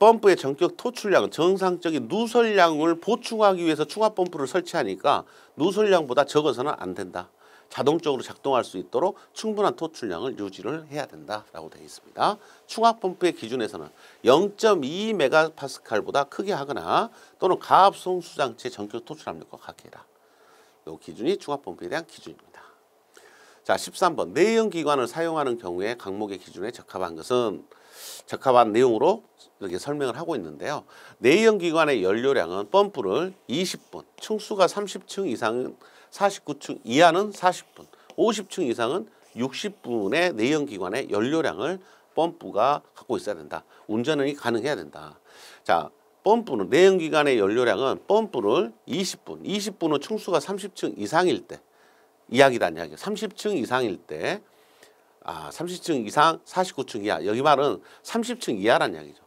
펌프의 전격 토출량은 정상적인 누설량을 보충하기 위해서 충합펌프를 설치하니까 누설량보다 적어서는 안 된다. 자동적으로 작동할 수 있도록 충분한 토출량을 유지를 해야 된다라고 되어 있습니다. 충합펌프의 기준에서는 0.2메가파스칼보다 크게 하거나 또는 가압 송수장치 전격 토출압력과 같게 해라. 이 기준이 충합펌프에 대한 기준입니다. 자, 13번 내연 기관을 사용하는 경우에 강목의 기준에 적합한 것은 적합한 내용으로 이렇게 설명을 하고 있는데요. 내연 기관의 연료량은 펌프를 20분, 층수가 30층 이상은 49층 이하는 40분, 50층 이상은 60분의 내연 기관의 연료량을 펌프가 갖고 있어야 된다. 운전이 가능해야 된다. 자, 펌프는 내연 기관의 연료량은 펌프를 20분, 20분은 층수가 30층 이상일 때 이야기란 이야기. 30층 이상일 때, 아, 30층 이상, 49층 이하. 여기 말은 30층 이하란 이야기죠.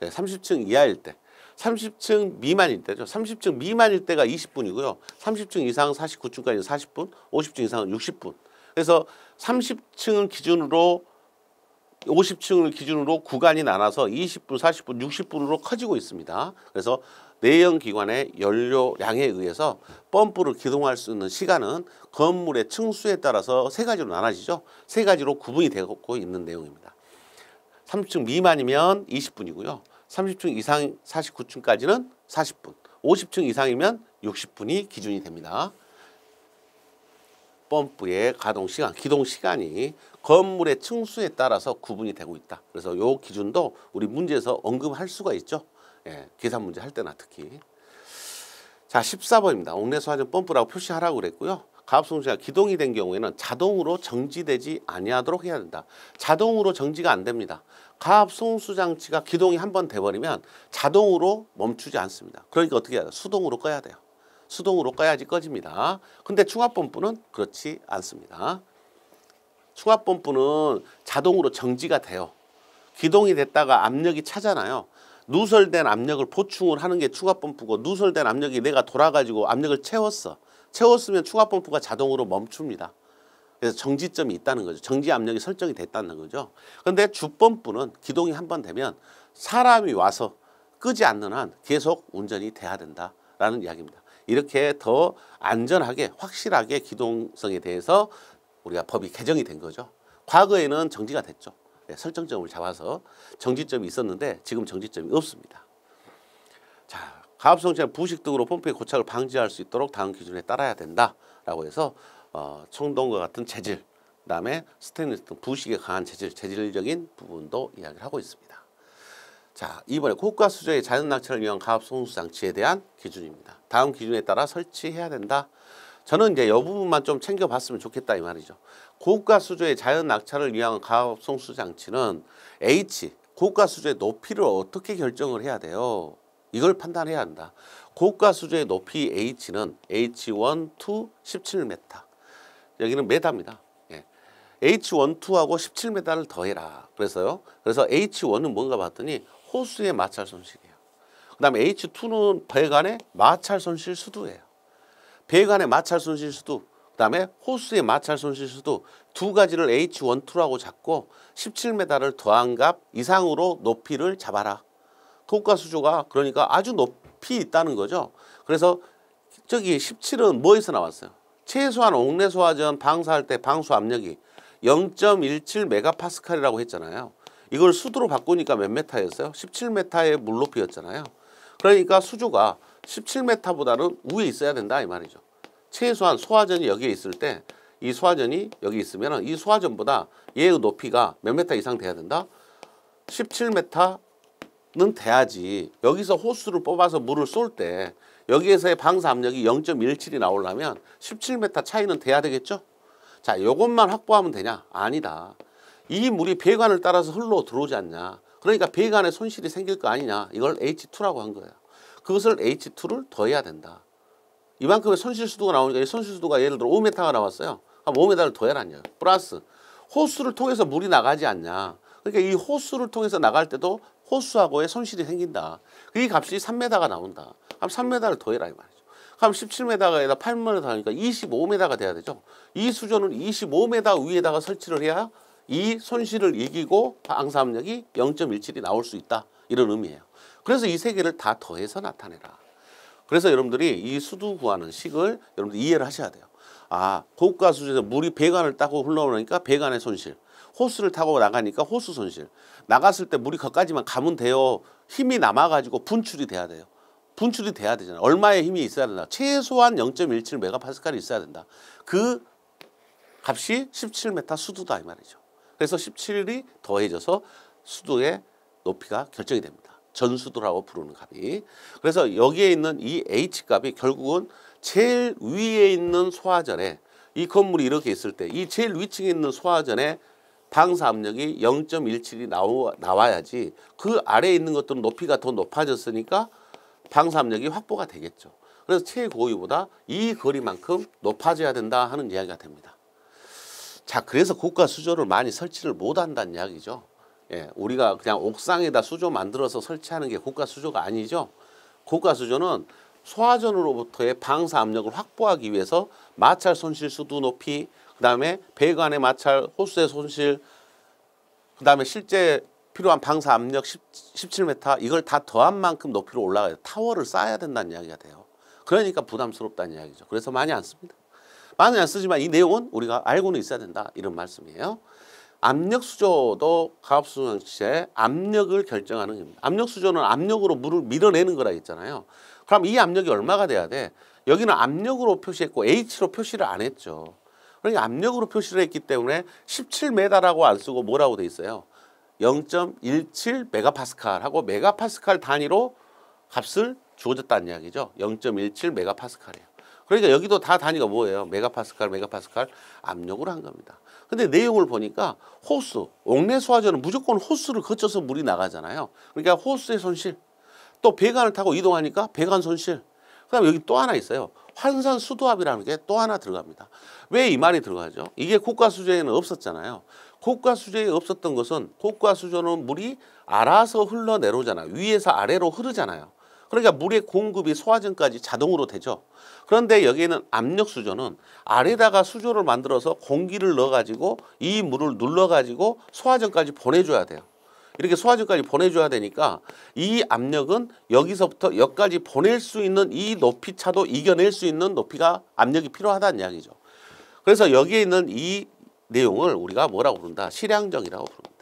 네, 30층 이하일 때. 30층 미만일 때죠. 30층 미만일 때가 20분이고요. 30층 이상 49층까지는 40분, 50층 이상은 60분. 그래서 30층을 기준으로 50층을 기준으로 구간이 나눠서 20분, 40분, 60분으로 커지고 있습니다. 그래서 내연 기관의 연료량에 의해서 펌프를 기동할 수 있는 시간은 건물의 층수에 따라서 세 가지로 나눠지죠. 세 가지로 구분이 되고 있는 내용입니다. 30층 미만이면 20분이고요. 30층 이상 49층까지는 40분, 50층 이상이면 60분이 기준이 됩니다. 펌프의 가동 시간, 기동 시간이 건물의 층수에 따라서 구분이 되고 있다. 그래서 요 기준도 우리 문제에서 언급할 수가 있죠. 예, 계산 문제 할 때나 특히. 자, 14번입니다. 옥내 소화전 펌프라고 표시하라고 그랬고요. 가압송수가 기동이 된 경우에는 자동으로 정지되지 아니하도록 해야 된다. 자동으로 정지가 안 됩니다. 가압송수 장치가 기동이 한 번 돼버리면 자동으로 멈추지 않습니다. 그러니까 어떻게 해야 돼요? 수동으로 꺼야 돼요. 수동으로 꺼야지 꺼집니다. 근데 충압펌프는 그렇지 않습니다. 충압펌프는 자동으로 정지가 돼요. 기동이 됐다가 압력이 차잖아요. 누설된 압력을 보충을 하는 게 추가 펌프고 누설된 압력이 내가 돌아가지고 압력을 채웠어. 채웠으면 추가 펌프가 자동으로 멈춥니다. 그래서 정지점이 있다는 거죠. 정지 압력이 설정이 됐다는 거죠. 그런데 주펌프는 기동이 한 번 되면 사람이 와서 끄지 않는 한 계속 운전이 돼야 된다라는 이야기입니다. 이렇게 더 안전하게 확실하게 기동성에 대해서 우리가 법이 개정이 된 거죠. 과거에는 정지가 됐죠. 예, 설정점을 잡아서 정지점이 있었는데 지금 정지점이 없습니다. 자, 가압성장 부식 등으로 펌프의 고착을 방지할 수 있도록 다음 기준에 따라야 된다라고 해서 어, 청동과 같은 재질, 그다음에 스테인리스 등 부식에 강한 재질, 재질적인 부분도 이야기를 하고 있습니다. 자, 이번에 고가 수저의 자연 낙찰을 위한 가압 송수 장치에 대한 기준입니다. 다음 기준에 따라 설치해야 된다. 저는 이제 요 부분만 좀 챙겨봤으면 좋겠다 이 말이죠. 고가 수조의 자연 낙찰을 위한 가압 송수 장치는 H 고가 수조의 높이를 어떻게 결정을 해야 돼요? 이걸 판단해야 한다. 고가 수조의 높이 H는 H1, 2, 17m. 여기는 메타입니다. 예. H1, 2하고 17m를 더해라. 그래서요. 그래서 H1은 뭔가 봤더니 호수의 마찰 손실이에요. 그 다음에 H2는 배관의 마찰 손실 수도예요 배관의 마찰 손실 수도 그다음에 호수의 마찰 손실 수도 두 가지를 H12라고 잡고 17m를 더한 값 이상으로 높이를 잡아라. 독가 수조가 그러니까 아주 높이 있다는 거죠. 그래서 저기 17은 뭐에서 나왔어요? 최소한 옥내 소화전 방사할 때 방수 압력이 0.17메가파스칼이라고 했잖아요. 이걸 수두로 바꾸니까 몇 메타였어요? 17메타의 물높이였잖아요. 그러니까 수조가 17m보다는 위에 있어야 된다 이 말이죠. 최소한 소화전이 여기에 있을 때 이 소화전이 여기 있으면 이 소화전보다 얘의 높이가 몇 m 이상 돼야 된다? 17m는 돼야지 여기서 호스를 뽑아서 물을 쏠 때 여기에서의 방사 압력이 0.17이 나오려면 17m 차이는 돼야 되겠죠? 자, 이것만 확보하면 되냐? 아니다. 이 물이 배관을 따라서 흘러 들어오지 않냐? 그러니까 배관에 손실이 생길 거 아니냐? 이걸 H2라고 한 거예요. 그것을 H2를 더해야 된다. 이만큼의 손실수도가 나오니까 이 손실수도가 예를 들어 5m가 나왔어요. 한 5m를 더해라냐. 플러스 호수를 통해서 물이 나가지 않냐. 그러니까 이 호수를 통해서 나갈 때도 호수하고의 손실이 생긴다. 이 값이 3m가 나온다. 그럼 3m를 더해라 이 말이죠. 그럼 17m에다 8m를 더니까 25m가 돼야 되죠. 이 수조는 25m 위에다가 설치를 해야 이 손실을 이기고 방사압력이 0.17이 나올 수 있다. 이런 의미예요. 그래서 이 세 개를 다 더해서 나타내라. 그래서 여러분들이 이 수두 구하는 식을 여러분들 이해를 하셔야 돼요. 아, 고가 수준에서 물이 배관을 따고 흘러오니까 배관의 손실. 호수를 타고 나가니까 호수 손실. 나갔을 때 물이 거까지만 가면 돼요. 힘이 남아가지고 분출이 돼야 돼요. 분출이 돼야 되잖아요. 얼마의 힘이 있어야 된다. 최소한 0.17 메가파스칼이 있어야 된다. 그 값이 17m 수두다 이 말이죠. 그래서 17이 더해져서 수두의 높이가 결정이 됩니다. 전수도라고 부르는 값이. 그래서 여기에 있는 이 H값이 결국은 제일 위에 있는 소화전에 이 건물이 이렇게 있을 때 이 제일 위층에 있는 소화전에 방사 압력이 0.17이 나와야지그 아래에 있는 것들은 높이가 더 높아졌으니까 방사 압력이 확보가 되겠죠. 그래서 최고위보다 이 거리만큼 높아져야 된다 하는 이야기가 됩니다. 자, 그래서 고가 수조를 많이 설치를 못한다는 이야기죠. 예, 우리가 그냥 옥상에다 수조 만들어서 설치하는 게 고가 수조가 아니죠. 고가 수조는 소화전으로부터의 방사 압력을 확보하기 위해서 마찰 손실 수두 높이, 그다음에 배관의 마찰, 호수의 손실, 그다음에 실제 필요한 방사 압력 10, 17m 이걸 다 더한 만큼 높이로 올라가요. 타워를 쌓아야 된다는 이야기가 돼요. 그러니까 부담스럽다는 이야기죠. 그래서 많이 안 씁니다. 많이 안 쓰지만 이 내용은 우리가 알고는 있어야 된다 이런 말씀이에요. 압력 수조도 가압수전 치의 압력을 결정하는 겁니다. 압력 수조는 압력으로 물을 밀어내는 거라 했잖아요. 그럼 이 압력이 얼마가 돼야 돼? 여기는 압력으로 표시했고 H로 표시를 안 했죠. 그러니까 압력으로 표시를 했기 때문에 17m라고 안 쓰고 뭐라고 돼 있어요? 0.17 메가파스칼하고 메가파스칼 단위로 값을 주어졌다는 이야기죠. 0.17 메가파스칼이에요. 그러니까 여기도 다 단위가 뭐예요? 메가파스칼, 메가파스칼 압력으로 한 겁니다. 근데 내용을 보니까 호수, 옥내 소화전은 무조건 호수를 거쳐서 물이 나가잖아요. 그러니까 호수의 손실. 또 배관을 타고 이동하니까 배관 손실. 그다음 에 여기 또 하나 있어요. 환산 수도압이라는 게 또 하나 들어갑니다. 왜 이 말이 들어가죠? 이게 국가 수조에는 없었잖아요. 국가 수조에 없었던 것은 국가 수조는 물이 알아서 흘러 내려오잖아요. 위에서 아래로 흐르잖아요. 그러니까 물의 공급이 소화전까지 자동으로 되죠. 그런데 여기에는 압력 수조는 아래다가 수조를 만들어서 공기를 넣어가지고 이 물을 눌러가지고 소화전까지 보내줘야 돼요. 이렇게 소화전까지 보내줘야 되니까 이 압력은 여기서부터 여기까지 보낼 수 있는 이 높이 차도 이겨낼 수 있는 높이가 압력이 필요하다는 이야기죠. 그래서 여기에 있는 이 내용을 우리가 뭐라고 부른다? 실향정이라고부릅니다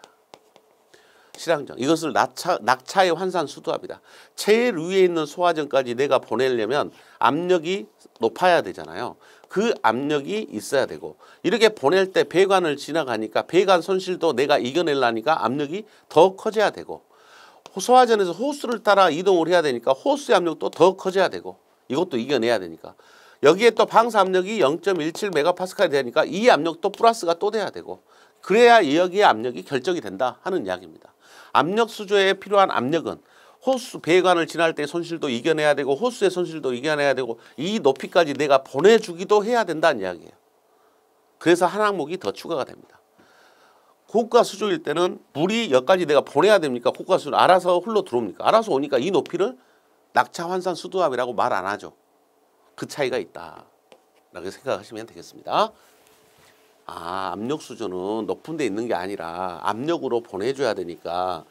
실황정 이것을 낙차, 낙차의 환산 수두합니다. 제일 위에 있는 소화정까지 내가 보내려면 압력이 높아야 되잖아요. 그 압력이 있어야 되고 이렇게 보낼 때 배관을 지나가니까 배관 손실도 내가 이겨낼라니까 압력이 더 커져야 되고 소화전에서 호수를 따라 이동을 해야 되니까 호수의 압력도 더 커져야 되고 이것도 이겨내야 되니까 여기에 또 방사 압력이 0.17메가파스칼이 되니까 이 압력도 플러스가 또 돼야 되고 그래야 여기의 압력이 결정이 된다 하는 이야기입니다. 압력 수조에 필요한 압력은 호수 배관을 지날 때 손실도 이겨내야 되고 호수의 손실도 이겨내야 되고 이 높이까지 내가 보내주기도 해야 된다는 이야기예요. 그래서 한 항목이 더 추가가 됩니다. 고가 수조일 때는 물이 여기까지 내가 보내야 됩니까? 고가 수조 알아서 흘러 들어옵니까? 알아서 오니까 이 높이를 낙차 환산 수도압이라고 말 안 하죠. 그 차이가 있다. 라고 생각하시면 되겠습니다. 아 압력 수준은 높은 데 있는 게 아니라 압력으로 보내줘야 되니까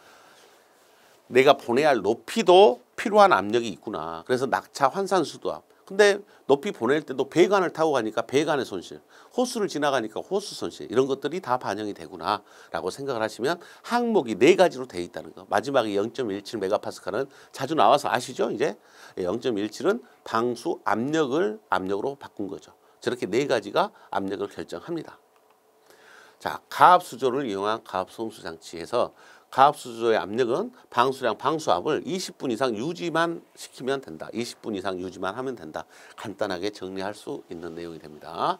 내가 보내야 할 높이도 필요한 압력이 있구나. 그래서 낙차 환산 수도압. 근데 높이 보낼 때도 배관을 타고 가니까 배관의 손실, 호수를 지나가니까 호수 손실 이런 것들이 다 반영이 되구나라고 생각을 하시면 항목이 네 가지로 돼 있다는 거. 마지막에 0.17 메가파스칼은 자주 나와서 아시죠? 이제 0.17은 방수 압력을 압력으로 바꾼 거죠. 저렇게 네 가지가 압력을 결정합니다. 자, 가압수조를 이용한 가압송수 장치에서 가압수조의 압력은 방수량 방수압을 20분 이상 유지만 시키면 된다. 20분 이상 유지만 하면 된다. 간단하게 정리할 수 있는 내용이 됩니다.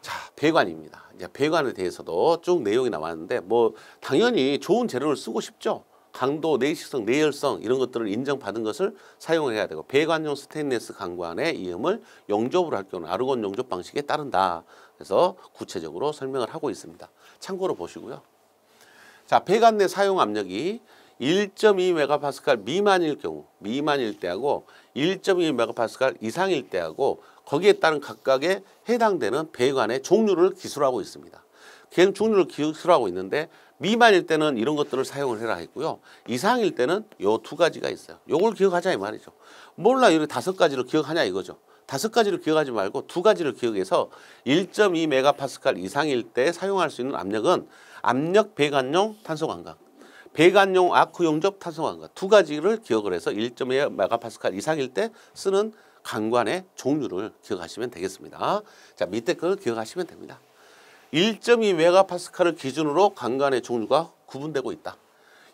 자, 배관입니다. 이제 배관에 대해서도 쭉 내용이 나왔는데 뭐 당연히 좋은 재료를 쓰고 싶죠. 강도, 내식성, 내열성 이런 것들을 인정받은 것을 사용해야 되고 배관용 스테인리스 강관의 이음을 용접으로할 경우 는 아르곤 용접 방식에 따른다. 그래서 구체적으로 설명을 하고 있습니다. 참고로 보시고요. 자, 배관 내 사용 압력이 1.2MPa 미만일 경우, 미만일 때하고 1.2MPa 이상일 때하고 거기에 따른 각각의 해당되는 배관의 종류를 기술하고 있습니다. 개념 종류를 기술하고 있는데 미만일 때는 이런 것들을 사용을 해라 했고요. 이상일 때는 요 두 가지가 있어요. 요걸 기억하자 이 말이죠. 몰라 이 다섯 가지를 기억하냐 이거죠. 다섯 가지를 기억하지 말고 두 가지를 기억해서 1.2 메가파스칼 이상일 때 사용할 수 있는 압력은 압력 배관용 탄소광각, 배관용 아쿠 용접 탄소광각 두 가지를 기억을 해서 1.2 메가파스칼 이상일 때 쓰는 강관의 종류를 기억하시면 되겠습니다. 자, 밑에 걸 기억하시면 됩니다. 1.2 메가파스칼을 기준으로 강관의 종류가 구분되고 있다.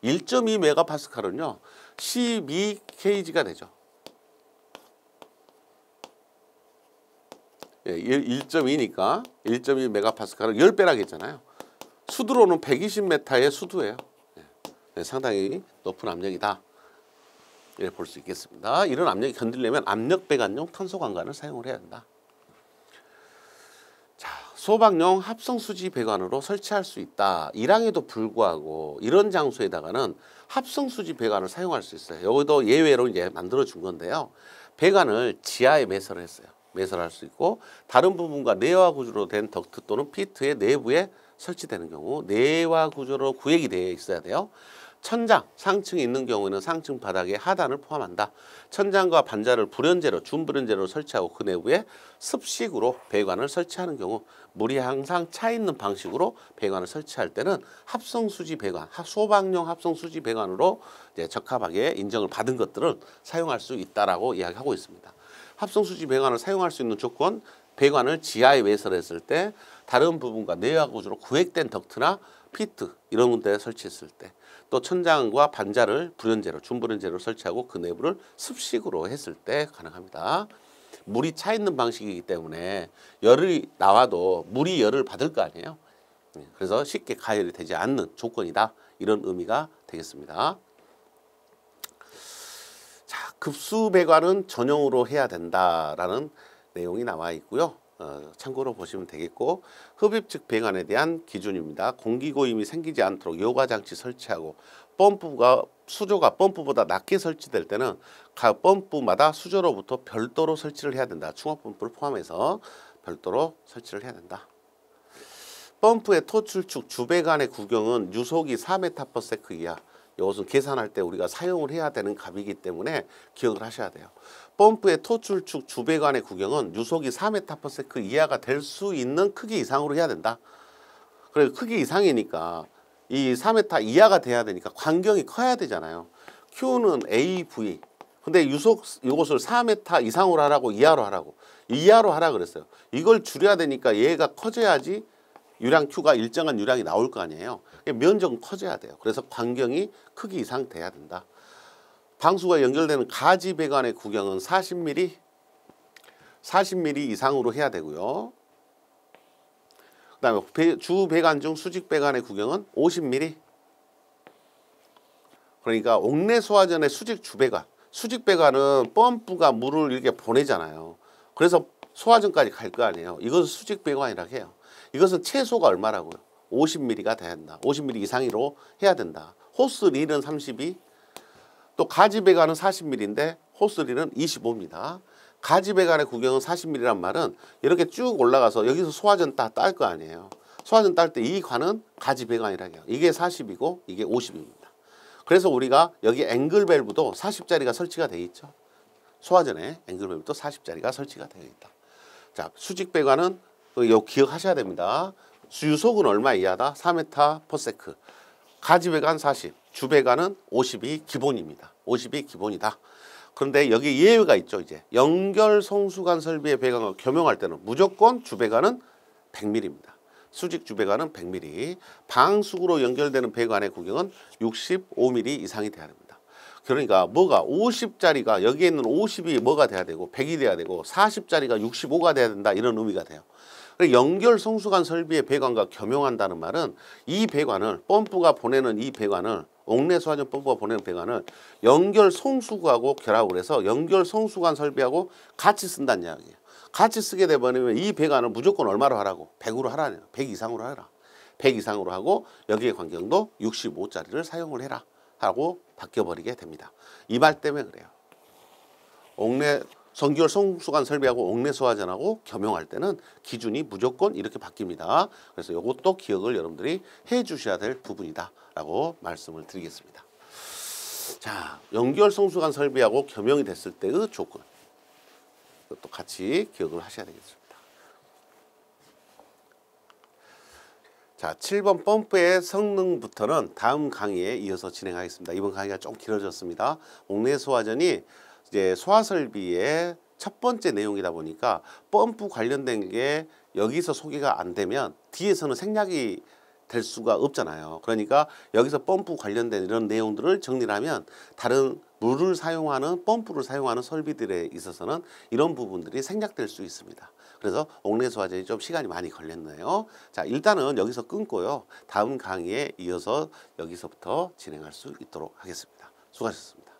1.2 메가파스칼은요, 12kg가 되죠. 1.2니까 예, 1.2 메가파스칼을 10배라고 했잖아요. 수두로는 120m의 수두예요. 예, 네, 상당히 높은 압력이다. 예, 볼수 있겠습니다. 이런 압력이 견디려면 압력 배관용 탄소관관을 사용을 해야 한다. 자, 소방용 합성수지 배관으로 설치할 수 있다. 1항에도 불구하고 이런 장소에다가는 합성수지 배관을 사용할 수 있어요. 여기도 예외로 이제 만들어준 건데요. 배관을 지하에 매설을 했어요. 매설할 수 있고 다른 부분과 내화 구조로 된 덕트 또는 피트의 내부에 설치되는 경우 내화 구조로 구획이 되어 있어야 돼요. 천장, 상층이 있는 경우에는 상층 바닥에 하단을 포함한다. 천장과 반자를 불연제로, 준불연제로 설치하고 그 내부에 습식으로 배관을 설치하는 경우 물이 항상 차 있는 방식으로 배관을 설치할 때는 합성수지 배관, 소방용 합성수지 배관으로 적합하게 인정을 받은 것들을 사용할 수있다라 이야기하고 있습니다. 합성수지 배관을 사용할 수 있는 조건 배관을 지하에 외설했을 때 다른 부분과 내외 구조로 구획된 덕트나 피트 이런 군데 에 설치했을 때 또 천장과 반자를 불연재로준불연재로 설치하고 그 내부를 습식으로 했을 때 가능합니다. 물이 차 있는 방식이기 때문에 열이 나와도 물이 열을 받을 거 아니에요. 예, 그래서 쉽게 가열이 되지 않는 조건이다. 이런 의미가 되겠습니다. 급수 배관은 전용으로 해야 된다라는 내용이 나와 있고요. 어, 참고로 보시면 되겠고 흡입 측 배관에 대한 기준입니다. 공기고임이 생기지 않도록 요가장치 설치하고 펌프가 수조가 펌프보다 낮게 설치될 때는 각 펌프마다 수조로부터 별도로 설치를 해야 된다. 충업 펌프를 포함해서 별도로 설치를 해야 된다. 펌프의 토출축 주배관의 구경은 유속이 4m/s 이하 이것은 계산할 때 우리가 사용을 해야 되는 값이기 때문에 기억을 하셔야 돼요. 펌프의 토출축 주배관의 구경은 유속이 4m/s 이하가 될 수 있는 크기 이상으로 해야 된다. 그래 크기 이상이니까 이 4m 이하가 돼야 되니까 광경이 커야 되잖아요. Q는 AV. 근데 유속 이것을 4m 이상으로 하라고 이하로 하라고 이하로 하라 그랬어요. 이걸 줄여야 되니까 얘가 커져야지 유량 Q가 일정한 유량이 나올 거 아니에요. 면적은 커져야 돼요. 그래서 광경이 크기 이상 돼야 된다. 방수가 연결되는 가지 배관의 구경은 40mm, 40mm 이상으로 해야 되고요. 그 다음에 주 배관 중 수직 배관의 구경은 50mm. 그러니까 옥내 소화전의 수직 주배관, 수직 배관은 펌프가 물을 이렇게 보내잖아요. 그래서 소화전까지 갈 거 아니에요. 이건 수직 배관이라고 해요. 이것은 최소가 얼마라고요? 50mm가 돼야 된다. 50mm 이상으로 해야 된다. 호스 릴은 32, 또 가지 배관은 40mm인데 호스 릴은 25입니다. 가지 배관의 구경은 40mm란 말은 이렇게 쭉 올라가서 여기서 소화전 딸거 아니에요. 소화전 딸 때 이 관은 가지 배관이라고 해요. 이게 40이고 이게 50입니다. 그래서 우리가 여기 앵글 밸브도 40짜리가 설치가 되어 있죠. 소화전에 앵글 밸브도 40짜리가 설치가 되어 있다. 자, 수직 배관은 이거 기억하셔야 됩니다. 유속은 얼마 이하다? 4m per s 가지배관 40, 주배관은 50이 기본입니다. 50이 기본이다. 그런데 여기 예외가 있죠. 이제 연결 송수관 설비의 배관을 겸용할 때는 무조건 주배관은 100mm입니다. 수직 주배관은 100mm, 방수구로 연결되는 배관의 구경은 65mm 이상이 돼야 됩니다. 그러니까 뭐가 50짜리가 여기에 있는 50이 뭐가 돼야 되고 100이 돼야 되고 40짜리가 65가 돼야 된다 이런 의미가 돼요. 연결 성수관 설비의 배관과 겸용한다는 말은 이 배관을 펌프가 보내는 이 배관을 옥내 소화전 펌프가 보내는 배관을 연결 성수구하고 결합을 해서 연결 성수관 설비하고 같이 쓴다는 이야기예요. 같이 쓰게 되면 이 배관을 무조건 얼마로 하라고? 100으로 하라네요. 100 이상으로 하라. 100 이상으로 하고 여기에 관경도 65짜리를 사용을 해라 하고 바뀌어버리게 됩니다. 이 말 때문에 그래요. 옥내 성기월 성수관 설비하고 옥내소화전하고 겸용할 때는 기준이 무조건 이렇게 바뀝니다. 그래서 이것도 기억을 여러분들이 해 주셔야 될 부분이다 라고 말씀을 드리겠습니다. 자, 연결 성수관 설비하고 겸용이 됐을 때의 조건 이것도 같이 기억을 하셔야 되겠습니다. 자, 7번 펌프의 성능부터는 다음 강의에 이어서 진행하겠습니다. 이번 강의가 좀 길어졌습니다. 옥내소화전이 이제 소화 설비의 첫 번째 내용이다 보니까 펌프 관련된 게 여기서 소개가 안 되면 뒤에서는 생략이 될 수가 없잖아요. 그러니까 여기서 펌프 관련된 이런 내용들을 정리를 하면 다른 물을 사용하는 펌프를 사용하는 설비들에 있어서는 이런 부분들이 생략될 수 있습니다. 그래서 옥내 소화제에 좀 시간이 많이 걸렸네요. 자 일단은 여기서 끊고요. 다음 강의에 이어서 여기서부터 진행할 수 있도록 하겠습니다. 수고하셨습니다.